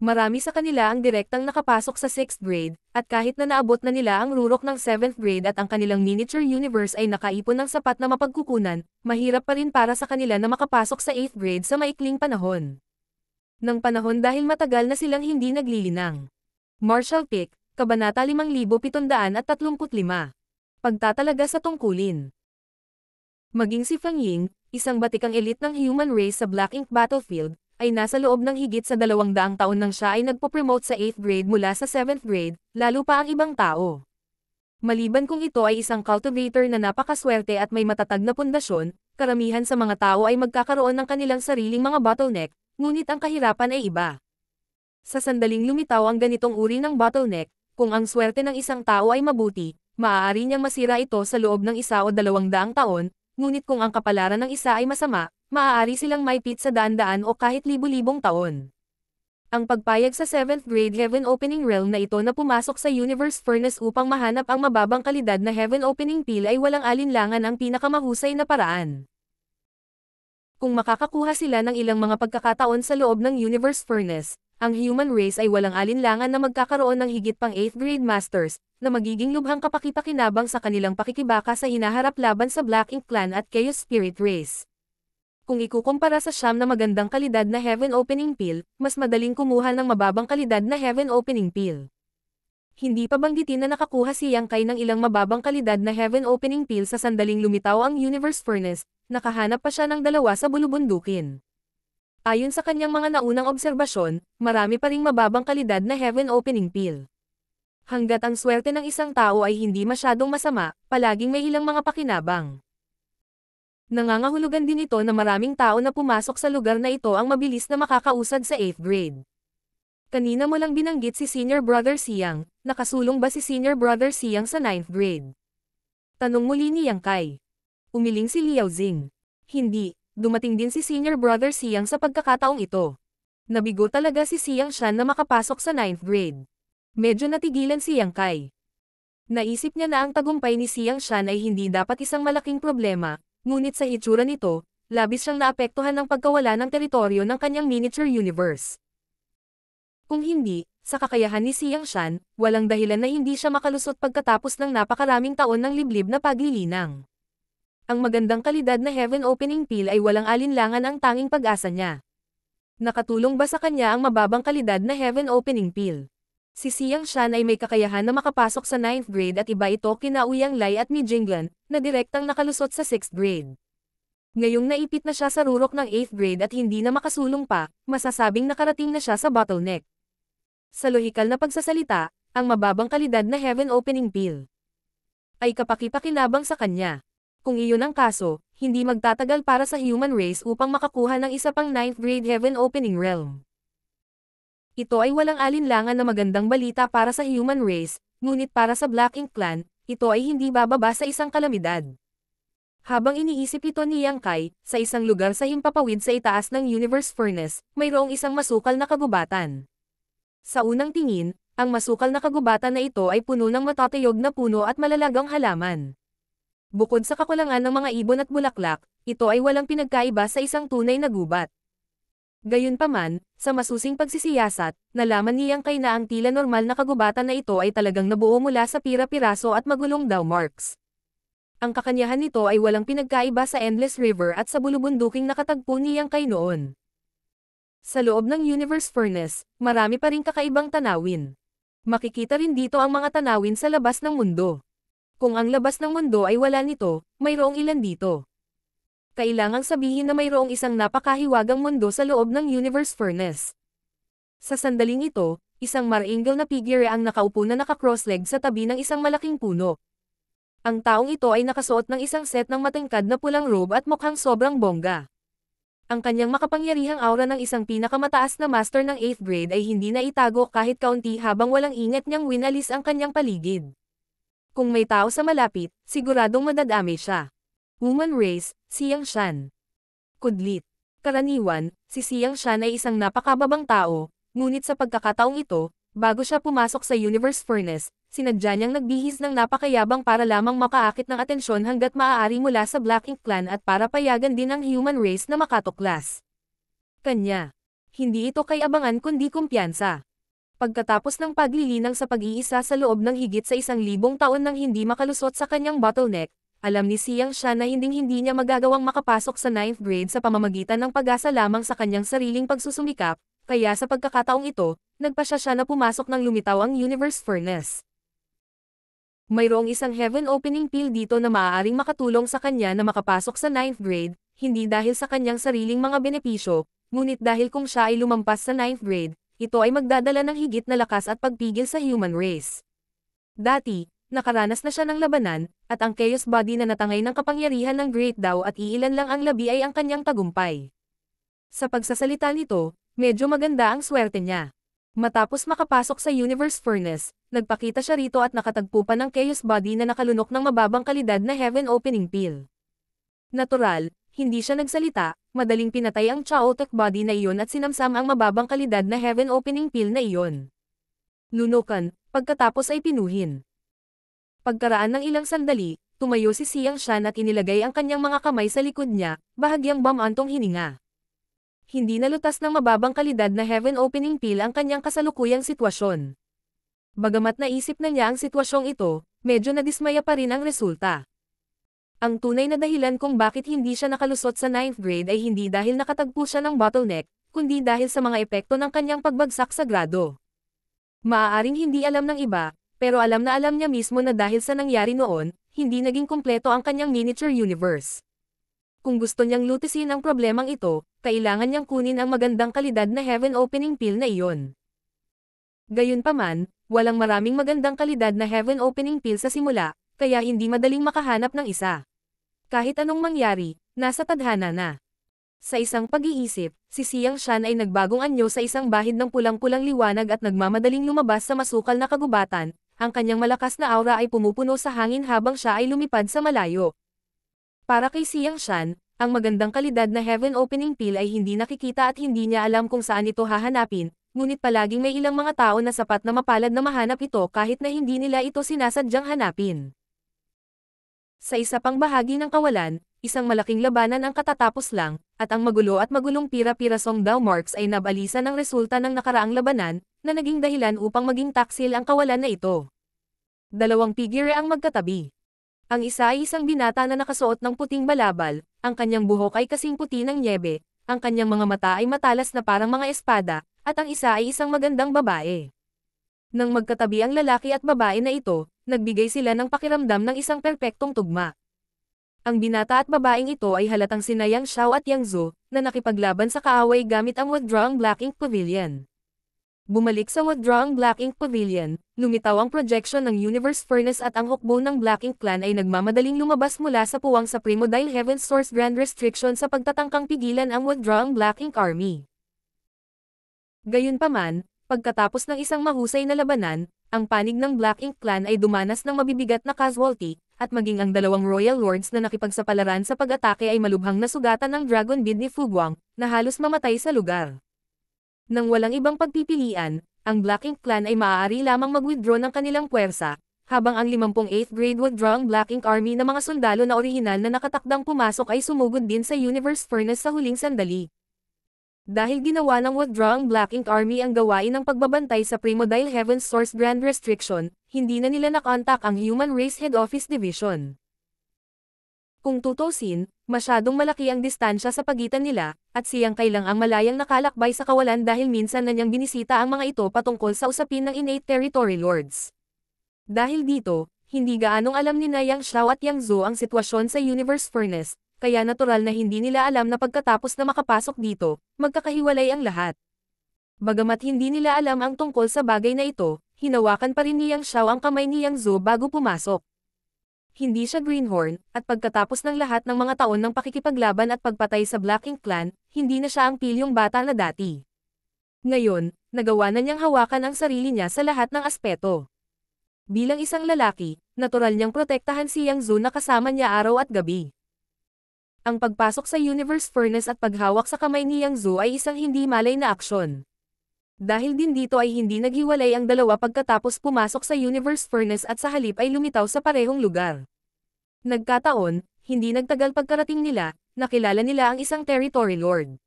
Marami sa kanila ang direktang nakapasok sa 6th grade, at kahit na naabot na nila ang rurok ng 7th grade at ang kanilang miniature universe ay nakaipon ng sapat na mapagkukunan, mahirap pa rin para sa kanila na makapasok sa 8th grade sa maikling panahon. Nang panahon dahil matagal na silang hindi naglilinang. Marshall Pick, Kabanata 5735 Pagtatalaga sa tungkulin Maging si Feng Ying, isang batikang elite ng human race sa Black Ink Battlefield, ay nasa loob ng higit sa dalawang daang taon nang siya ay nagpo-promote sa 8th grade mula sa 7th grade, lalo pa ang ibang tao. Maliban kung ito ay isang cultivator na napakaswerte at may matatag na pundasyon, karamihan sa mga tao ay magkakaroon ng kanilang sariling mga bottleneck, ngunit ang kahirapan ay iba. Sa sandaling lumitaw ang ganitong uri ng bottleneck, kung ang swerte ng isang tao ay mabuti, maaari niyang masira ito sa loob ng isa o dalawang daang taon, ngunit kung ang kapalaran ng isa ay masama, maaari silang maipit sa daan-daan o kahit libu-libong taon. Ang pagpayag sa 7th grade Heaven Opening Realm na ito na pumasok sa Universe Furnace upang mahanap ang mababang kalidad na Heaven Opening peel ay walang alinlangan ang pinakamahusay na paraan. Kung makakakuha sila ng ilang mga pagkakataon sa loob ng Universe Furnace, ang human race ay walang alinlangan na magkakaroon ng higit pang 8th grade masters, na magiging lubhang kapakipakinabang sa kanilang pakikibaka sa hinaharap laban sa Black Ink Clan at Chaos Spirit Race. Kung ikukumpara sa siyam na magandang kalidad na Heaven Opening Pill, mas madaling kumuha ng mababang kalidad na Heaven Opening Pill. Hindi pa banggitin na nakakuha si Yang Kai ng ilang mababang kalidad na Heaven Opening Pill sa sandaling lumitaw ang Universe Furnace, nakahanap pa siya ng dalawa sa bulubundukin. Ayon sa kanyang mga naunang obserbasyon, marami pa ring mababang kalidad na heaven opening pill. Hanggat ang swerte ng isang tao ay hindi masyadong masama, palaging may ilang mga pakinabang. Nangangahulugan din ito na maraming tao na pumasok sa lugar na ito ang mabilis na makakausad sa 8th grade. Kanina mo lang binanggit si Senior Brother Siyang, nakasulong ba si Senior Brother Siyang sa 9th grade? Tanong muli ni Yang Kai. Umiling si Liao Zing. Hindi, Dumating din si senior brother Siang sa pagkakataong ito. Nabigo talaga si Siang Shan na makapasok sa 9th grade. Medyo natigilan si Yang Kai. Naisip niya na ang tagumpay ni Siang Shan ay hindi dapat isang malaking problema, ngunit sa itsura nito, labis siyang naapektuhan ng pagkawala ng teritoryo ng kanyang miniature universe. Kung hindi, sa kakayahan ni Siang Shan, walang dahilan na hindi siya makalusot pagkatapos ng napakaraming taon ng liblib na paglilinang. Ang magandang kalidad na Heaven Opening peel ay walang alinlangan ang tanging pag-asa niya. Nakatulong ba sa kanya ang mababang kalidad na Heaven Opening peel? Si Siang Shan ay may kakayahan na makapasok sa 9th grade at iba ito kina Uyang Lai at ni Jinglan, na direktang nakalusot sa 6th grade. Ngayong naipit na siya sa rurok ng 8th grade at hindi na makasulong pa, masasabing nakarating na siya sa bottleneck. Sa lohikal na pagsasalita, ang mababang kalidad na heaven opening peel ay kapakipakinabang sa kanya. Kung iyon ang kaso, hindi magtatagal para sa human race upang makakuha ng isa pang 9th grade heaven opening realm. Ito ay walang alinlangan na magandang balita para sa human race, ngunit para sa Black Ink Clan, ito ay hindi bababa sa isang kalamidad. Habang iniisip ito ni Yang Kai, sa isang lugar sa himpapawid sa itaas ng Universe Furnace, mayroong isang masukal na kagubatan. Sa unang tingin, ang masukal na kagubatan na ito ay puno ng matatayog na puno at malalagang halaman. Bukod sa kakulangan ng mga ibon at bulaklak, ito ay walang pinagkaiba sa isang tunay na gubat. Gayunpaman, sa masusing pagsisiyasat, nalaman niyang kay na ang tila normal na kagubatan na ito ay talagang nabuo mula sa pira-piraso at magulong daw marks. Ang kakanyahan nito ay walang pinagkaiba sa Endless River at sa bulubunduking nakatagpo niyang kay noon. Sa loob ng Universe Furnace, marami pa rin kakaibang tanawin. Makikita rin dito ang mga tanawin sa labas ng mundo. Kung ang labas ng mundo ay wala nito, mayroong ilan dito. Kailangang sabihin na mayroong isang napakahiwagang mundo sa loob ng universe furnace. Sa sandaling ito, isang maringgil na figure ang nakaupo na naka-crossleg sa tabi ng isang malaking puno. Ang taong ito ay nakasuot ng isang set ng matingkad na pulang robe at mukhang sobrang bongga. Ang kanyang makapangyarihang aura ng isang pinakamataas na master ng 8th grade ay hindi na itago kahit kaunti habang walang ingat niyang winalis ang kanyang paligid. Kung may tao sa malapit, siguradong madadami siya. Woman race, Siyang Shan. Kudlit. Karaniwan, si Siyang Shan ay isang napakababang tao, ngunit sa pagkakataong ito, bago siya pumasok sa Universe Furnace, sinadya niyang nagbihis ng napakayabang para lamang makaakit ng atensyon hanggat maaari mula sa Black Ink Clan at para payagan din ang human race na makatuklas. Kanya. Hindi ito kay abangan kundi kumpiyansa pagkatapos ng paglilinang sa pag-iisa sa loob ng higit sa isang libong taon nang hindi makalusot sa kanyang bottleneck, alam ni Siyang siya na hinding-hindi niya magagawang makapasok sa 9th grade sa pamamagitan ng pag-asa lamang sa kanyang sariling pagsusumikap, kaya sa pagkakataong ito, nagpasya siya na pumasok ng lumitaw ang Universe Furnace. Mayroong isang heaven opening pill dito na maaaring makatulong sa kanya na makapasok sa 9th grade, hindi dahil sa kanyang sariling mga benepisyo, ngunit dahil kung siya ay lumampas sa 9th grade, ito ay magdadala ng higit na lakas at pagpigil sa human race. Dati, nakaranas na siya ng labanan, at ang chaos body na natangay ng kapangyarihan ng Great Dao at iilan lang ang labi ay ang kanyang tagumpay. Sa pagsasalita nito, medyo maganda ang swerte niya. Matapos makapasok sa Universe Furnace, nagpakita siya rito at nakatagpo pa ng chaos body na nakalunok ng mababang kalidad na Heaven Opening Pill. Natural, hindi siya nagsalita, madaling pinatay ang chaotic body na iyon at sinamsam ang mababang kalidad na heaven opening pill na iyon. Lunukan, pagkatapos ay pinuhin. Pagkaraan ng ilang sandali, tumayo si Siang Shan at inilagay ang kanyang mga kamay sa likod niya, bahagyang bamantong hininga. Hindi nalutas ng mababang kalidad na heaven opening pill ang kanyang kasalukuyang sitwasyon. Bagamat naisip na niya ang sitwasyong ito, medyo nadismaya pa rin ang resulta. Ang tunay na dahilan kung bakit hindi siya nakalusot sa 9th grade ay hindi dahil nakatagpo siya ng bottleneck, kundi dahil sa mga epekto ng kanyang pagbagsak sa grado. Maaaring hindi alam ng iba, pero alam na alam niya mismo na dahil sa nangyari noon, hindi naging kumpleto ang kanyang miniature universe. Kung gusto niyang lutisin ang problemang ito, kailangan niyang kunin ang magandang kalidad na heaven opening pill na iyon. Gayunpaman, walang maraming magandang kalidad na heaven opening pill sa simula, kaya hindi madaling makahanap ng isa kahit anong mangyari, nasa tadhana na. Sa isang pag-iisip, si Siang Shan ay nagbagong anyo sa isang bahid ng pulang-pulang liwanag at nagmamadaling lumabas sa masukal na kagubatan, ang kanyang malakas na aura ay pumupuno sa hangin habang siya ay lumipad sa malayo. Para kay Siang Shan, ang magandang kalidad na Heaven Opening Pill ay hindi nakikita at hindi niya alam kung saan ito hahanapin, ngunit palaging may ilang mga tao na sapat na mapalad na mahanap ito kahit na hindi nila ito sinasadyang hanapin. Sa isa pang bahagi ng kawalan, isang malaking labanan ang katatapos lang, at ang magulo at magulong pira-pirasong Dow Marks ay nabalisa ng resulta ng nakaraang labanan, na naging dahilan upang maging taksil ang kawalan na ito. Dalawang figure ang magkatabi. Ang isa ay isang binata na nakasuot ng puting balabal, ang kanyang buhok ay kasing puti ng nyebe, ang kanyang mga mata ay matalas na parang mga espada, at ang isa ay isang magandang babae. Nang magkatabi ang lalaki at babae na ito, nagbigay sila ng pakiramdam ng isang perpektong tugma. Ang binata at babaeng ito ay halatang sinayang Xiao at Yangzu, na nakipaglaban sa kaaway gamit ang withdrawing Black Ink Pavilion. Bumalik sa withdrawing Black Ink Pavilion, lumitaw ang projection ng Universe Furnace at ang hukbo ng Black Ink Clan ay nagmamadaling lumabas mula sa puwang sa primo dahil Heaven Source Grand Restriction sa pagtatangkang pigilan ang withdrawing Black Ink Army. Gayunpaman, pagkatapos ng isang mahusay na labanan, ang panig ng Black Ink Clan ay dumanas ng mabibigat na casualty, at maging ang dalawang Royal Lords na nakipagsapalaran sa pag-atake ay malubhang nasugatan ng Dragon Bead ni Fuguang, na halos mamatay sa lugar. Nang walang ibang pagpipilian, ang Black Ink Clan ay maaari lamang mag-withdraw ng kanilang puwersa, habang ang 58th grade withdraw ang Black Ink Army na mga sundalo na orihinal na nakatakdang pumasok ay sumugod din sa Universe Furnace sa huling sandali. Dahil ginawa ng Wadra ang Black Ink Army ang gawain ng pagbabantay sa Primo Primodile Heaven Source Grand Restriction, hindi na nila nakontak ang Human Race Head Office Division. Kung tutusin, masyadong malaki ang distansya sa pagitan nila, at siyang kailang ang malayang nakalakbay sa kawalan dahil minsan na niyang binisita ang mga ito patungkol sa usapin ng innate territory lords. Dahil dito, hindi gaanong alam ni na Yang Xiao at Yang Zhou ang sitwasyon sa Universe Furnace, kaya natural na hindi nila alam na pagkatapos na makapasok dito, magkakahiwalay ang lahat. Bagamat hindi nila alam ang tungkol sa bagay na ito, hinawakan pa rin ni Yang Xiao ang kamay ni Yang Zhu bago pumasok. Hindi siya greenhorn, at pagkatapos ng lahat ng mga taon ng pakikipaglaban at pagpatay sa Black Ink Clan, hindi na siya ang pilyong bata na dati. Ngayon, nagawa na niyang hawakan ang sarili niya sa lahat ng aspeto. Bilang isang lalaki, natural niyang protektahan si Yang Zhu na kasama niya araw at gabi. Ang pagpasok sa Universe Furnace at paghawak sa kamay ni Yang Zhu ay isang hindi malay na aksyon. Dahil din dito ay hindi naghiwalay ang dalawa pagkatapos pumasok sa Universe Furnace at sa halip ay lumitaw sa parehong lugar. Nagkataon, hindi nagtagal pagkarating nila, nakilala nila ang isang Territory Lord.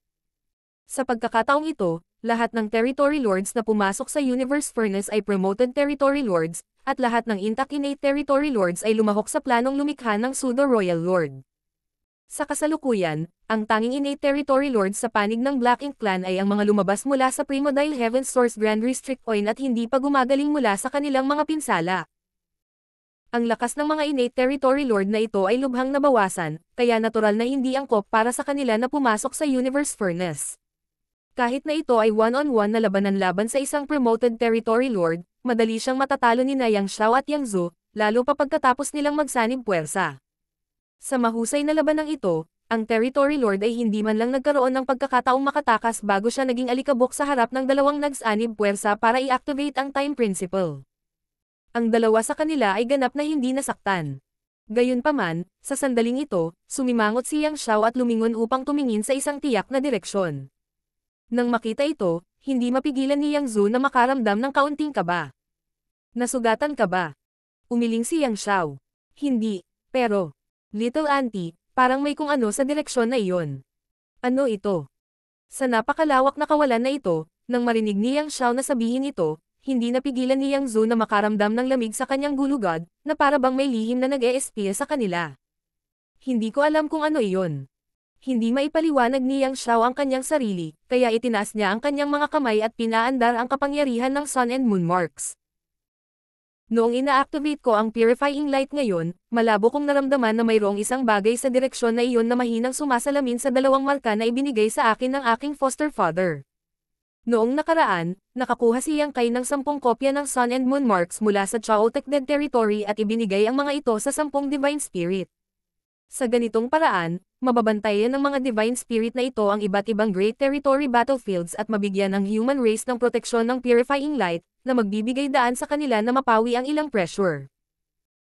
Sa pagkakataong ito, lahat ng Territory Lords na pumasok sa Universe Furnace ay promoted Territory Lords, at lahat ng intakinate Territory Lords ay lumahok sa planong lumikha ng pseudo-Royal Lord. Sa kasalukuyan, ang tanging innate territory lord sa panig ng Black Ink Clan ay ang mga lumabas mula sa Primodile Heaven Source Grand Restrict Coin at hindi pa gumagaling mula sa kanilang mga pinsala. Ang lakas ng mga innate territory lord na ito ay lubhang nabawasan, kaya natural na hindi angkop para sa kanila na pumasok sa Universe Furnace. Kahit na ito ay one-on-one -on -one na labanan laban sa isang promoted territory lord, madali siyang matatalo ni na Yang Xiao at Yang Zhu, lalo pa pagkatapos nilang magsanib puwersa. Sa mahusay na labanang ito, ang Territory Lord ay hindi man lang nagkaroon ng pagkakataong makatakas bago siya naging alikabok sa harap ng dalawang nagsanib puwersa para i-activate ang Time Principle. Ang dalawa sa kanila ay ganap na hindi nasaktan. Gayunpaman, sa sandaling ito, sumimangot si Yang Xiao at lumingon upang tumingin sa isang tiyak na direksyon. Nang makita ito, hindi mapigilan ni Yang Zhu na makaramdam ng kaunting kaba. Nasugatan ka ba? Umiling si Yang Xiao. Hindi, pero, Little Auntie, parang may kung ano sa direksyon na iyon. Ano ito? Sa napakalawak na kawalan na ito, nang marinig ni Yang Xiao na sabihin ito, hindi napigilan ni Yang Zhu na makaramdam ng lamig sa kanyang gulugad, na para bang may lihim na nag-eespiya sa kanila. Hindi ko alam kung ano iyon. Hindi maipaliwanag ni Yang Xiao ang kanyang sarili, kaya itinaas niya ang kanyang mga kamay at pinaandar ang kapangyarihan ng Sun and Moon Marks. Noong inaactivate ko ang purifying light ngayon, malabo kong naramdaman na mayroong isang bagay sa direksyon na iyon na mahinang sumasalamin sa dalawang marka na ibinigay sa akin ng aking foster father. Noong nakaraan, nakakuha si Yang Kai ng 10 kopya ng Sun and Moon Marks mula sa Chaotic Dead Territory at ibinigay ang mga ito sa 10 Divine Spirit. Sa ganitong paraan, mababantayan ng mga Divine Spirit na ito ang iba't ibang Great Territory battlefields at mabigyan ang human race ng proteksyon ng purifying light, na magbibigay daan sa kanila na mapawi ang ilang pressure.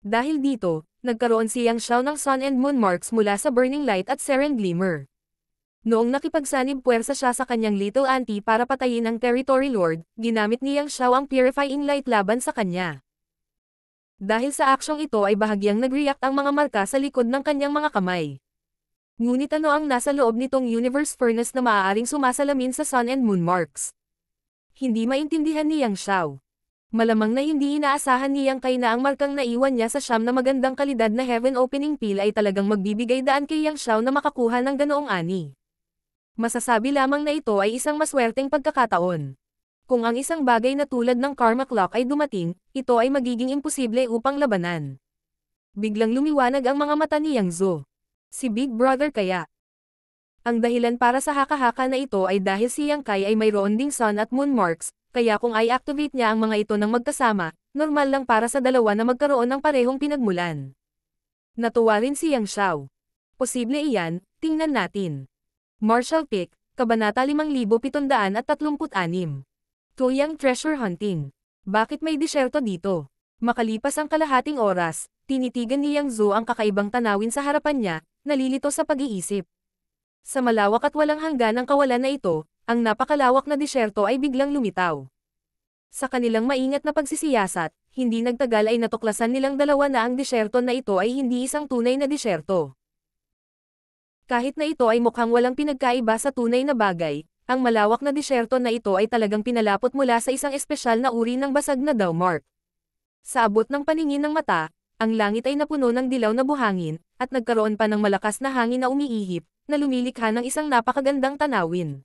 Dahil dito, nagkaroon siyang Yang Xiao ng sun and moon marks mula sa Burning Light at Seren Glimmer. Noong nakipagsanib puwersa siya sa kanyang Little Auntie para patayin ang Territory Lord, ginamit ni Yang Xiao ang Purifying Light laban sa kanya. Dahil sa aksyong ito ay bahagyang nag-react ang mga marka sa likod ng kanyang mga kamay. Ngunit ano ang nasa loob nitong Universe Furnace na maaaring sumasalamin sa Sun and Moon Marks? hindi maintindihan ni Yang Xiao. Malamang na hindi inaasahan ni Yang Kai na ang markang naiwan niya sa Sham na magandang kalidad na Heaven Opening Pill ay talagang magbibigay daan kay Yang Xiao na makakuha ng ganoong ani. Masasabi lamang na ito ay isang maswerteng pagkakataon. Kung ang isang bagay na tulad ng karma clock ay dumating, ito ay magiging imposible upang labanan. Biglang lumiwanag ang mga mata ni Yang Zhou. Si Big Brother kaya, ang dahilan para sa haka-haka na ito ay dahil si Yang Kai ay mayroon ding sun at moon marks, kaya kung i-activate niya ang mga ito ng magkasama, normal lang para sa dalawa na magkaroon ng parehong pinagmulan. Natuwa rin si Yang Xiao. Posible iyan, tingnan natin. Marshall Pick, Kabanata 5736. Tuyang Treasure Hunting. Bakit may disyerto dito? Makalipas ang kalahating oras, tinitigan ni Yang Zhu ang kakaibang tanawin sa harapan niya, nalilito sa pag-iisip. Sa malawak at walang hanggan ng kawalan na ito, ang napakalawak na disyerto ay biglang lumitaw. Sa kanilang maingat na pagsisiyasat, hindi nagtagal ay natuklasan nilang dalawa na ang disyerto na ito ay hindi isang tunay na disyerto. Kahit na ito ay mukhang walang pinagkaiba sa tunay na bagay, ang malawak na disyerto na ito ay talagang pinalapot mula sa isang espesyal na uri ng basag na dowmark. Sa abot ng paningin ng mata, ang langit ay napuno ng dilaw na buhangin, at nagkaroon pa ng malakas na hangin na umiihip, na lumilikha ng isang napakagandang tanawin.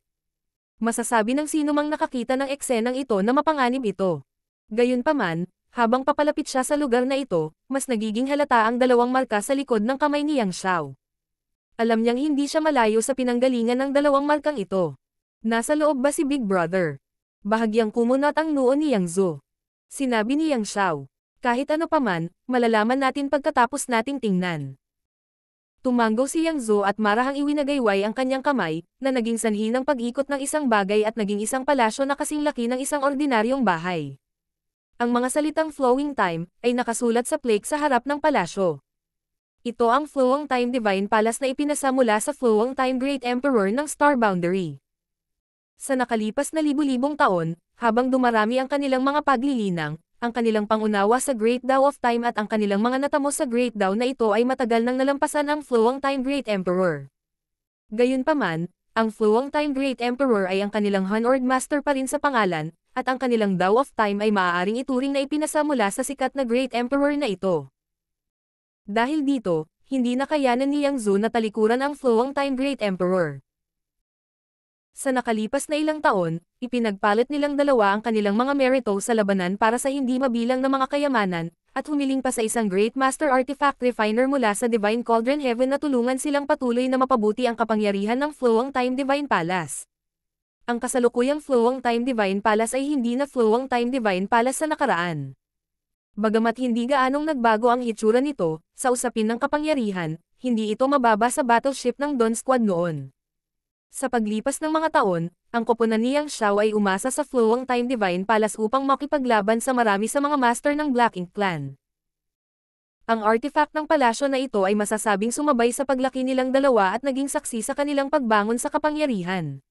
Masasabi ng sinumang nakakita ng eksenang ito na mapanganib ito. Gayunpaman, habang papalapit siya sa lugar na ito, mas nagiging halata ang dalawang marka sa likod ng kamay ni Yang Xiao. Alam niyang hindi siya malayo sa pinanggalingan ng dalawang markang ito. Nasa loob ba si Big Brother? Bahagyang kumunot ang noo ni Yang Zhu. Sinabi ni Yang Xiao. Kahit ano paman, malalaman natin pagkatapos nating tingnan. Tumanggo si Yang Zhou at marahang iwinagayway ang kanyang kamay, na naging sanhi ng pag-ikot ng isang bagay at naging isang palasyo na kasing laki ng isang ordinaryong bahay. Ang mga salitang flowing time ay nakasulat sa plaque sa harap ng palasyo. Ito ang flowing time divine palace na ipinasa mula sa flowing time great emperor ng star boundary. Sa nakalipas na libu-libong taon, habang dumarami ang kanilang mga paglilinang, ang kanilang pangunawa sa Great Dao of Time at ang kanilang mga natamo sa Great Dao na ito ay matagal nang nalampasan ang Fluang Time Great Emperor. Gayunpaman, ang Fluang Time Great Emperor ay ang kanilang Honored Master pa rin sa pangalan, at ang kanilang Dao of Time ay maaaring ituring na ipinasa mula sa sikat na Great Emperor na ito. Dahil dito, hindi nakayanan ni Yang Zhu na talikuran ang Fluang Time Great Emperor. Sa nakalipas na ilang taon, ipinagpalit nilang dalawa ang kanilang mga merito sa labanan para sa hindi mabilang na mga kayamanan, at humiling pa sa isang Great Master Artifact Refiner mula sa Divine Cauldron Heaven na tulungan silang patuloy na mapabuti ang kapangyarihan ng Flowang Time Divine Palace. Ang kasalukuyang Flowang Time Divine Palace ay hindi na Flowang Time Divine Palace sa nakaraan. Bagamat hindi gaanong nagbago ang hitsura nito, sa usapin ng kapangyarihan, hindi ito mababa sa battleship ng Dawn Squad noon. Sa paglipas ng mga taon, ang koponan ni Yang Xiao ay umasa sa flow ang Time Divine Palace upang makipaglaban sa marami sa mga master ng Black Ink Clan. Ang artifact ng palasyo na ito ay masasabing sumabay sa paglaki nilang dalawa at naging saksi sa kanilang pagbangon sa kapangyarihan.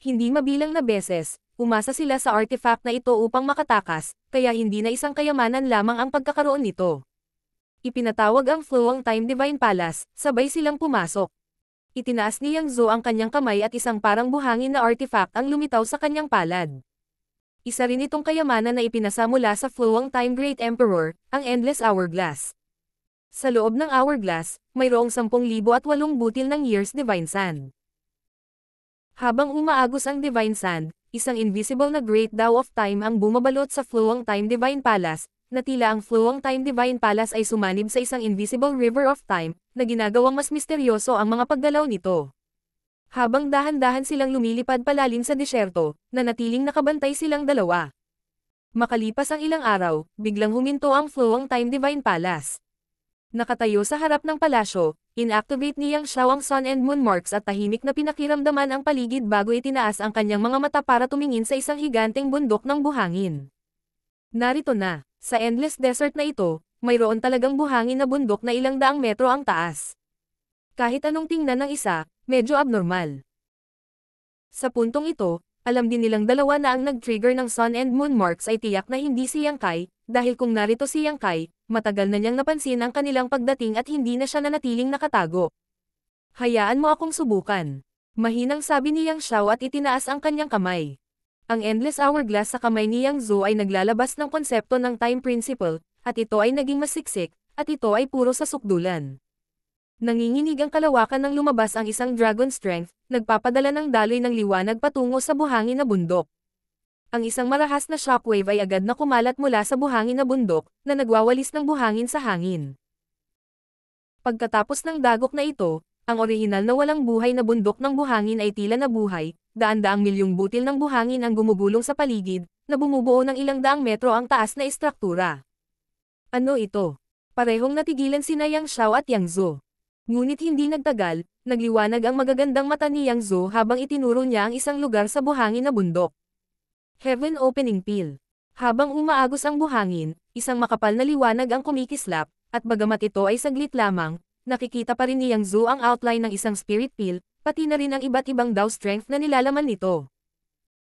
Hindi mabilang na beses, umasa sila sa artifact na ito upang makatakas, kaya hindi na isang kayamanan lamang ang pagkakaroon nito. Ipinatawag ang flow ang Time Divine Palace, sabay silang pumasok. Itinaas ni Yang Zhou ang kanyang kamay at isang parang buhangin na artifact ang lumitaw sa kanyang palad. Isa rin itong kayamanan na ipinasa mula sa Fluang Time Great Emperor, ang Endless Hourglass. Sa loob ng hourglass, mayroong 10,000 at 8 butil ng Year's Divine Sand. Habang umaagos ang Divine Sand, isang invisible na Great Dao of Time ang bumabalot sa Fluang Time Divine Palace, na tila ang flow ang Time Divine Palace ay sumanib sa isang invisible river of time, na ginagawang mas misteryoso ang mga paggalaw nito. Habang dahan-dahan silang lumilipad palalim sa disyerto, na natiling nakabantay silang dalawa. Makalipas ang ilang araw, biglang huminto ang flow ang Time Divine Palace. Nakatayo sa harap ng palasyo, inactivate niyang siya ang sun and moon marks at tahimik na pinakiramdaman ang paligid bago itinaas ang kanyang mga mata para tumingin sa isang higanteng bundok ng buhangin. Narito na, sa endless desert na ito, mayroon talagang buhangin na bundok na ilang daang metro ang taas. Kahit anong tingnan ng isa, medyo abnormal. Sa puntong ito, alam din nilang dalawa na ang nag-trigger ng sun and moon marks ay tiyak na hindi si Yang Kai, dahil kung narito si Yang Kai, matagal na niyang napansin ang kanilang pagdating at hindi na siya nanatiling nakatago. Hayaan mo akong subukan. Mahinang sabi ni Yang Xiao at itinaas ang kanyang kamay. Ang endless hourglass sa kamay ni Yang Zhu ay naglalabas ng konsepto ng time principle, at ito ay naging masiksik, at ito ay puro sa sukdulan. Nanginginig ang kalawakan nang lumabas ang isang dragon strength, nagpapadala ng daloy ng liwanag patungo sa buhangin na bundok. Ang isang marahas na shockwave ay agad na kumalat mula sa buhangin na bundok, na nagwawalis ng buhangin sa hangin. Pagkatapos ng dagok na ito, ang orihinal na walang buhay na bundok ng buhangin ay tila nabuhay, daan-daang milyong butil ng buhangin ang gumugulong sa paligid, na bumubuo ng ilang daang metro ang taas na istruktura. Ano ito? Parehong natigilan sina Yang Xiao at Yang Zhou. Ngunit hindi nagtagal, nagliwanag ang magagandang mata ni Yang Zhou habang itinuro niya ang isang lugar sa buhangin na bundok. Heaven Opening Peel. Habang umaagos ang buhangin, isang makapal na liwanag ang kumikislap, at bagamat ito ay saglit lamang, nakikita pa rin ni Yang Zhou ang outline ng isang spirit pill, pati na rin ang iba't ibang Dow strength na nilalaman nito.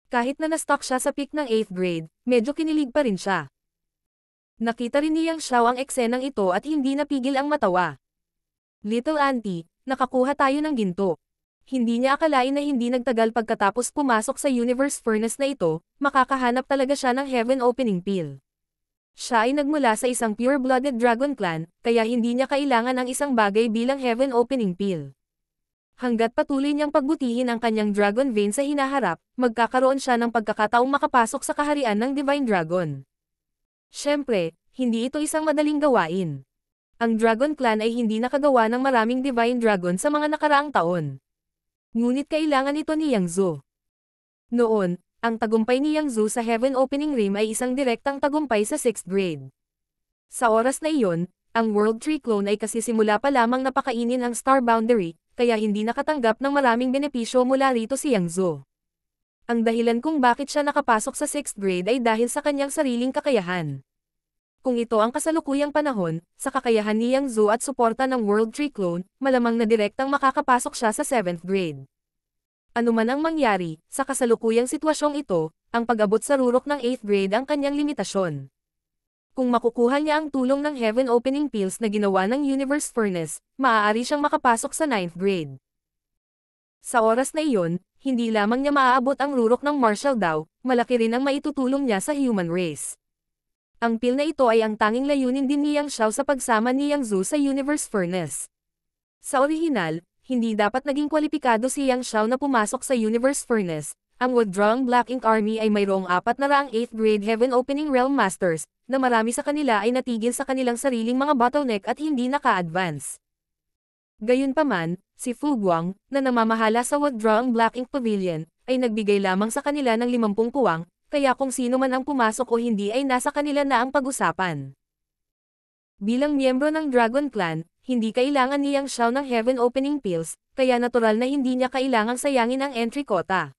Kahit na na-stock siya sa peak ng 8th grade, medyo kinilig pa rin siya. Nakita rin niyang Xiao ang eksenang ito at hindi napigil ang matawa. Little Auntie, nakakuha tayo ng ginto. Hindi niya akalain na hindi nagtagal pagkatapos pumasok sa universe furnace na ito, makakahanap talaga siya ng heaven opening pill. Siya ay nagmula sa isang pure-blooded dragon clan, kaya hindi niya kailangan ang isang bagay bilang heaven opening pill. Hanggat patuloy niyang pagbutihin ang kanyang Dragon Vein sa hinaharap, magkakaroon siya ng pagkakataong makapasok sa kaharian ng Divine Dragon. Siyempre, hindi ito isang madaling gawain. Ang Dragon Clan ay hindi nakagawa ng maraming Divine Dragon sa mga nakaraang taon. Ngunit kailangan ito ni Yang Zhu. Noon, ang tagumpay ni Yang Zhu sa Heaven Opening Rim ay isang direktang tagumpay sa 6th grade. Sa oras na iyon, ang World Tree Clone ay kasi simula pa lamang napakainin ang Star Boundary, kaya hindi nakatanggap ng maraming benepisyo mula rito si Yang Zhou. Ang dahilan kung bakit siya nakapasok sa 6th grade ay dahil sa kanyang sariling kakayahan. Kung ito ang kasalukuyang panahon, sa kakayahan ni Yang Zhu at suporta ng World Tree Clone, malamang na direktang makakapasok siya sa 7th grade. Ano man ang mangyari, sa kasalukuyang sitwasyong ito, ang pag-abot sa rurok ng 8th grade ang kanyang limitasyon. Kung makukuha niya ang tulong ng Heaven Opening Pills na ginawa ng Universe Furnace, maaari siyang makapasok sa 9th grade. Sa oras na iyon, hindi lamang niya maaabot ang rurok ng Marshall Dow, malaki rin ang maitutulong niya sa human race. Ang pill na ito ay ang tanging layunin din ni Yang Xiao sa pagsama ni Yang Zhu sa Universe Furnace. Sa orihinal, hindi dapat naging kwalipikado si Yang Xiao na pumasok sa Universe Furnace, ang withdrawing Black Ink Army ay mayroong apat na raang 8th grade Heaven Opening Realm Masters, na marami sa kanila ay natigil sa kanilang sariling mga bottleneck at hindi naka-advance. Gayunpaman, si Fu Guang, na namamahala sa withdrawing Black Ink Pavilion, ay nagbigay lamang sa kanila ng 50 kuwang, kaya kung sino man ang pumasok o hindi ay nasa kanila na ang pag-usapan. Bilang miyembro ng Dragon Clan, hindi kailangan niyang Xiao ng Heaven Opening Pills, kaya natural na hindi niya kailangang sayangin ang entry quota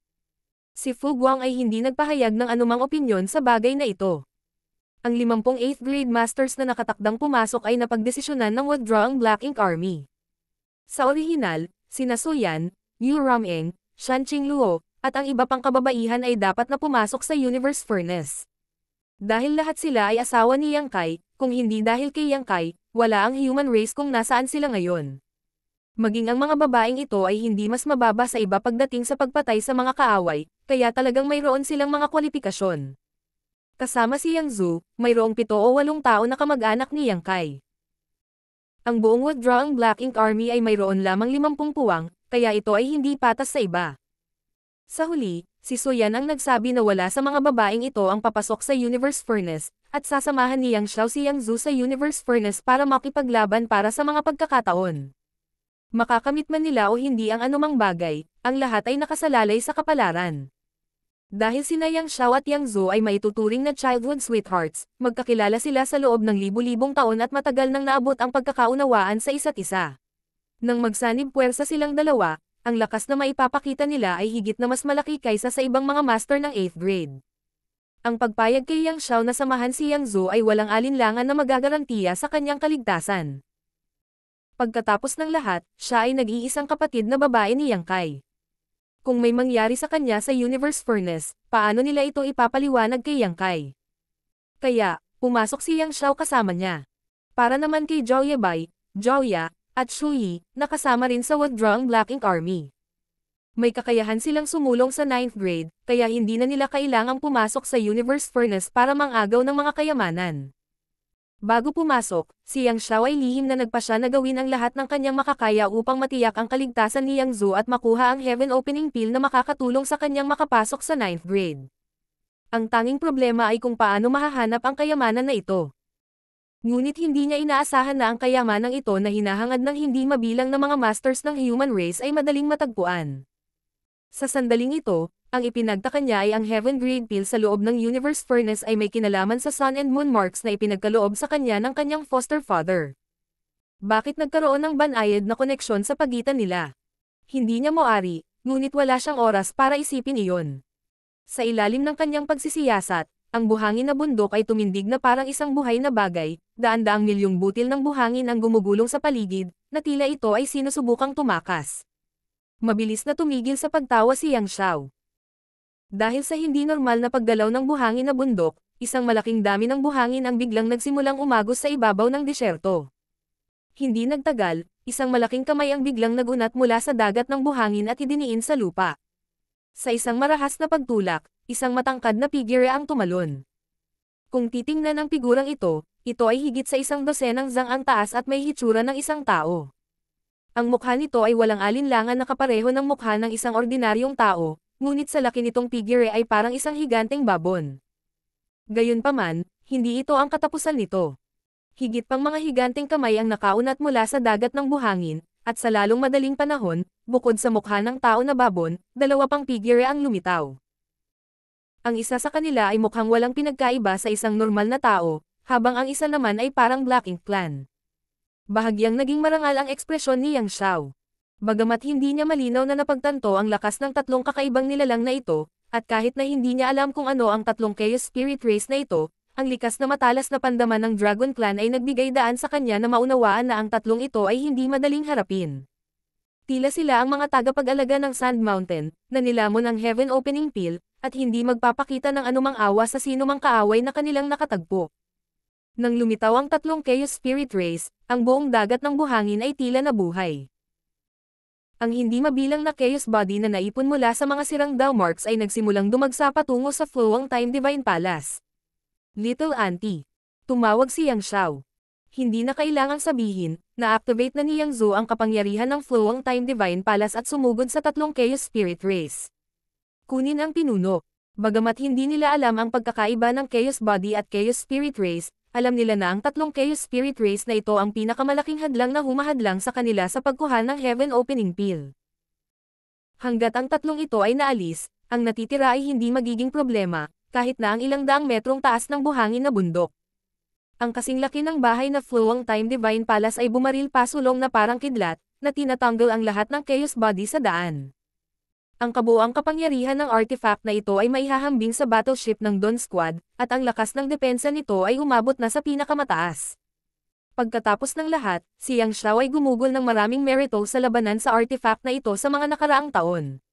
si Fu Guang ay hindi nagpahayag ng anumang opinyon sa bagay na ito. Ang 58th grade masters na nakatakdang pumasok ay napagdesisyonan ng withdraw ang Black Ink Army. Sa orihinal, sina Suyan, Yu Rameng, Shan Luo, at ang iba pang kababaihan ay dapat na pumasok sa Universe Furnace. Dahil lahat sila ay asawa ni Yang Kai, kung hindi dahil kay Yang Kai, wala ang human race kung nasaan sila ngayon. Maging ang mga babaeng ito ay hindi mas mababa sa iba pagdating sa pagpatay sa mga kaaway, kaya talagang mayroon silang mga kwalifikasyon. Kasama si Yang Zhu, mayroong pito o walong tao na kamag-anak ni Yang Kai. Ang buong withdrawing Black Ink Army ay mayroon lamang 50 puwang, kaya ito ay hindi patas sa iba. Sa huli, si Soyan ang nagsabi na wala sa mga babaeng ito ang papasok sa Universe Furnace, at sasamahan ni Yang Xiao si Yang Zhu sa Universe Furnace para makipaglaban para sa mga pagkakataon. Makakamit man nila o hindi ang anumang bagay, ang lahat ay nakasalalay sa kapalaran. Dahil sina Yang Xiao at Yang Zhou ay maituturing na childhood sweethearts, magkakilala sila sa loob ng libu-libong taon at matagal nang naabot ang pagkakaunawaan sa isa't isa. Nang magsanib puwersa silang dalawa, ang lakas na maipapakita nila ay higit na mas malaki kaysa sa ibang mga master ng 8th grade. Ang pagpayag kay Yang Xiao na samahan si Yang Zhou ay walang alinlangan na magagarantiya sa kanyang kaligtasan. Pagkatapos ng lahat, siya ay nag-iisang kapatid na babae ni Yang Kai. Kung may mangyari sa kanya sa Universe Furnace, paano nila ito ipapaliwanag kay Yang Kai? Kaya, pumasok si Yang Xiao kasama niya. Para naman kay Zhao Yebai, Zhao Ya, at Shu Yi, nakasama rin sa Withdrawing Black Ink Army. May kakayahan silang sumulong sa 9th grade, kaya hindi na nila kailangang pumasok sa Universe Furnace para mangagaw ng mga kayamanan. Bago pumasok, si Yang Xiao ay lihim na nagpasya na gawin ang lahat ng kanyang makakaya upang matiyak ang kaligtasan ni Yang Zhu at makuha ang Heaven Opening Pill na makakatulong sa kanyang makapasok sa 9th grade. Ang tanging problema ay kung paano mahahanap ang kayamanan na ito. Ngunit hindi niya inaasahan na ang kayamanang ito na hinahangad ng hindi mabilang na mga masters ng human race ay madaling matagpuan. Sa sandaling ito, ang ipinagtaka niya ay ang Heaven Grade Pill sa loob ng Universe Furnace ay may kinalaman sa Sun and Moon Marks na ipinagkaloob sa kanya ng kanyang foster father. Bakit nagkaroon ng banayad na koneksyon sa pagitan nila? Hindi niya moari, ngunit wala siyang oras para isipin iyon. Sa ilalim ng kanyang pagsisiyasat, ang buhangin na bundok ay tumindig na parang isang buhay na bagay, daan-daang milyong butil ng buhangin ang gumugulong sa paligid, na tila ito ay sinusubukang tumakas. Mabilis na tumigil sa pagtawa si Yang Xiao. Dahil sa hindi normal na paggalaw ng buhangin na bundok, isang malaking dami ng buhangin ang biglang nagsimulang umagos sa ibabaw ng disyerto. Hindi nagtagal, isang malaking kamay ang biglang nagunat mula sa dagat ng buhangin at idiniin sa lupa. Sa isang marahas na pagtulak, isang matangkad na figure ang tumalon. Kung titingnan ang figurang ito, ito ay higit sa isang dosenang zang ang taas at may hitsura ng isang tao. Ang mukha nito ay walang alinlangan na kapareho ng mukha ng isang ordinaryong tao, ngunit sa laki nitong figure ay parang isang higanteng babon. Gayunpaman, hindi ito ang katapusan nito. Higit pang mga higanteng kamay ang nakaunat mula sa dagat ng buhangin, at sa lalong madaling panahon, bukod sa mukha ng tao na babon, dalawa pang figure ang lumitaw. Ang isa sa kanila ay mukhang walang pinagkaiba sa isang normal na tao, habang ang isa naman ay parang Black Ink Clan. Bahagyang naging marangal ang ekspresyon ni Yang Xiao. Bagamat hindi niya malinaw na napagtanto ang lakas ng tatlong kakaibang nilalang na ito, at kahit na hindi niya alam kung ano ang tatlong Chaos Spirit Race na ito, ang likas na matalas na pandaman ng Dragon Clan ay nagbigay daan sa kanya na maunawaan na ang tatlong ito ay hindi madaling harapin. Tila sila ang mga tagapag-alaga ng Sand Mountain, na nilamon ang Heaven Opening Pill, at hindi magpapakita ng anumang awa sa sino mang kaaway na kanilang nakatagpo. Nang lumitaw ang tatlong Chaos Spirit Race, ang buong dagat ng buhangin ay tila nabuhay. Ang hindi mabilang na chaos body na naipon mula sa mga sirang Dow marks ay nagsimulang dumagsa patungo sa flow ang Time Divine Palace. Little Auntie. Tumawag si Yang Xiao. Hindi na kailangang sabihin, na-activate na ni Yang Zhu ang kapangyarihan ng flow ang Time Divine Palace at sumugod sa tatlong Chaos Spirit Race. Kunin ang pinuno. Bagamat hindi nila alam ang pagkakaiba ng Chaos Body at Chaos Spirit Race, alam nila na ang tatlong Chaos Spirit Race na ito ang pinakamalaking hadlang na humahadlang sa kanila sa pagkuha ng Heaven Opening Pill. Hanggat ang tatlong ito ay naalis, ang natitira ay hindi magiging problema, kahit na ang ilang daang metrong taas ng buhangin na bundok. Ang kasing laki ng bahay na Flowang Time Divine Palace ay bumaril pasulong na parang kidlat, na tinatanggal ang lahat ng Chaos Body sa daan. Ang kabuang kapangyarihan ng artifact na ito ay maihahambing sa battleship ng Don Squad, at ang lakas ng depensa nito ay umabot na sa pinakamataas. Pagkatapos ng lahat, si Yang Xiao ay gumugol ng maraming merito sa labanan sa artifact na ito sa mga nakaraang taon.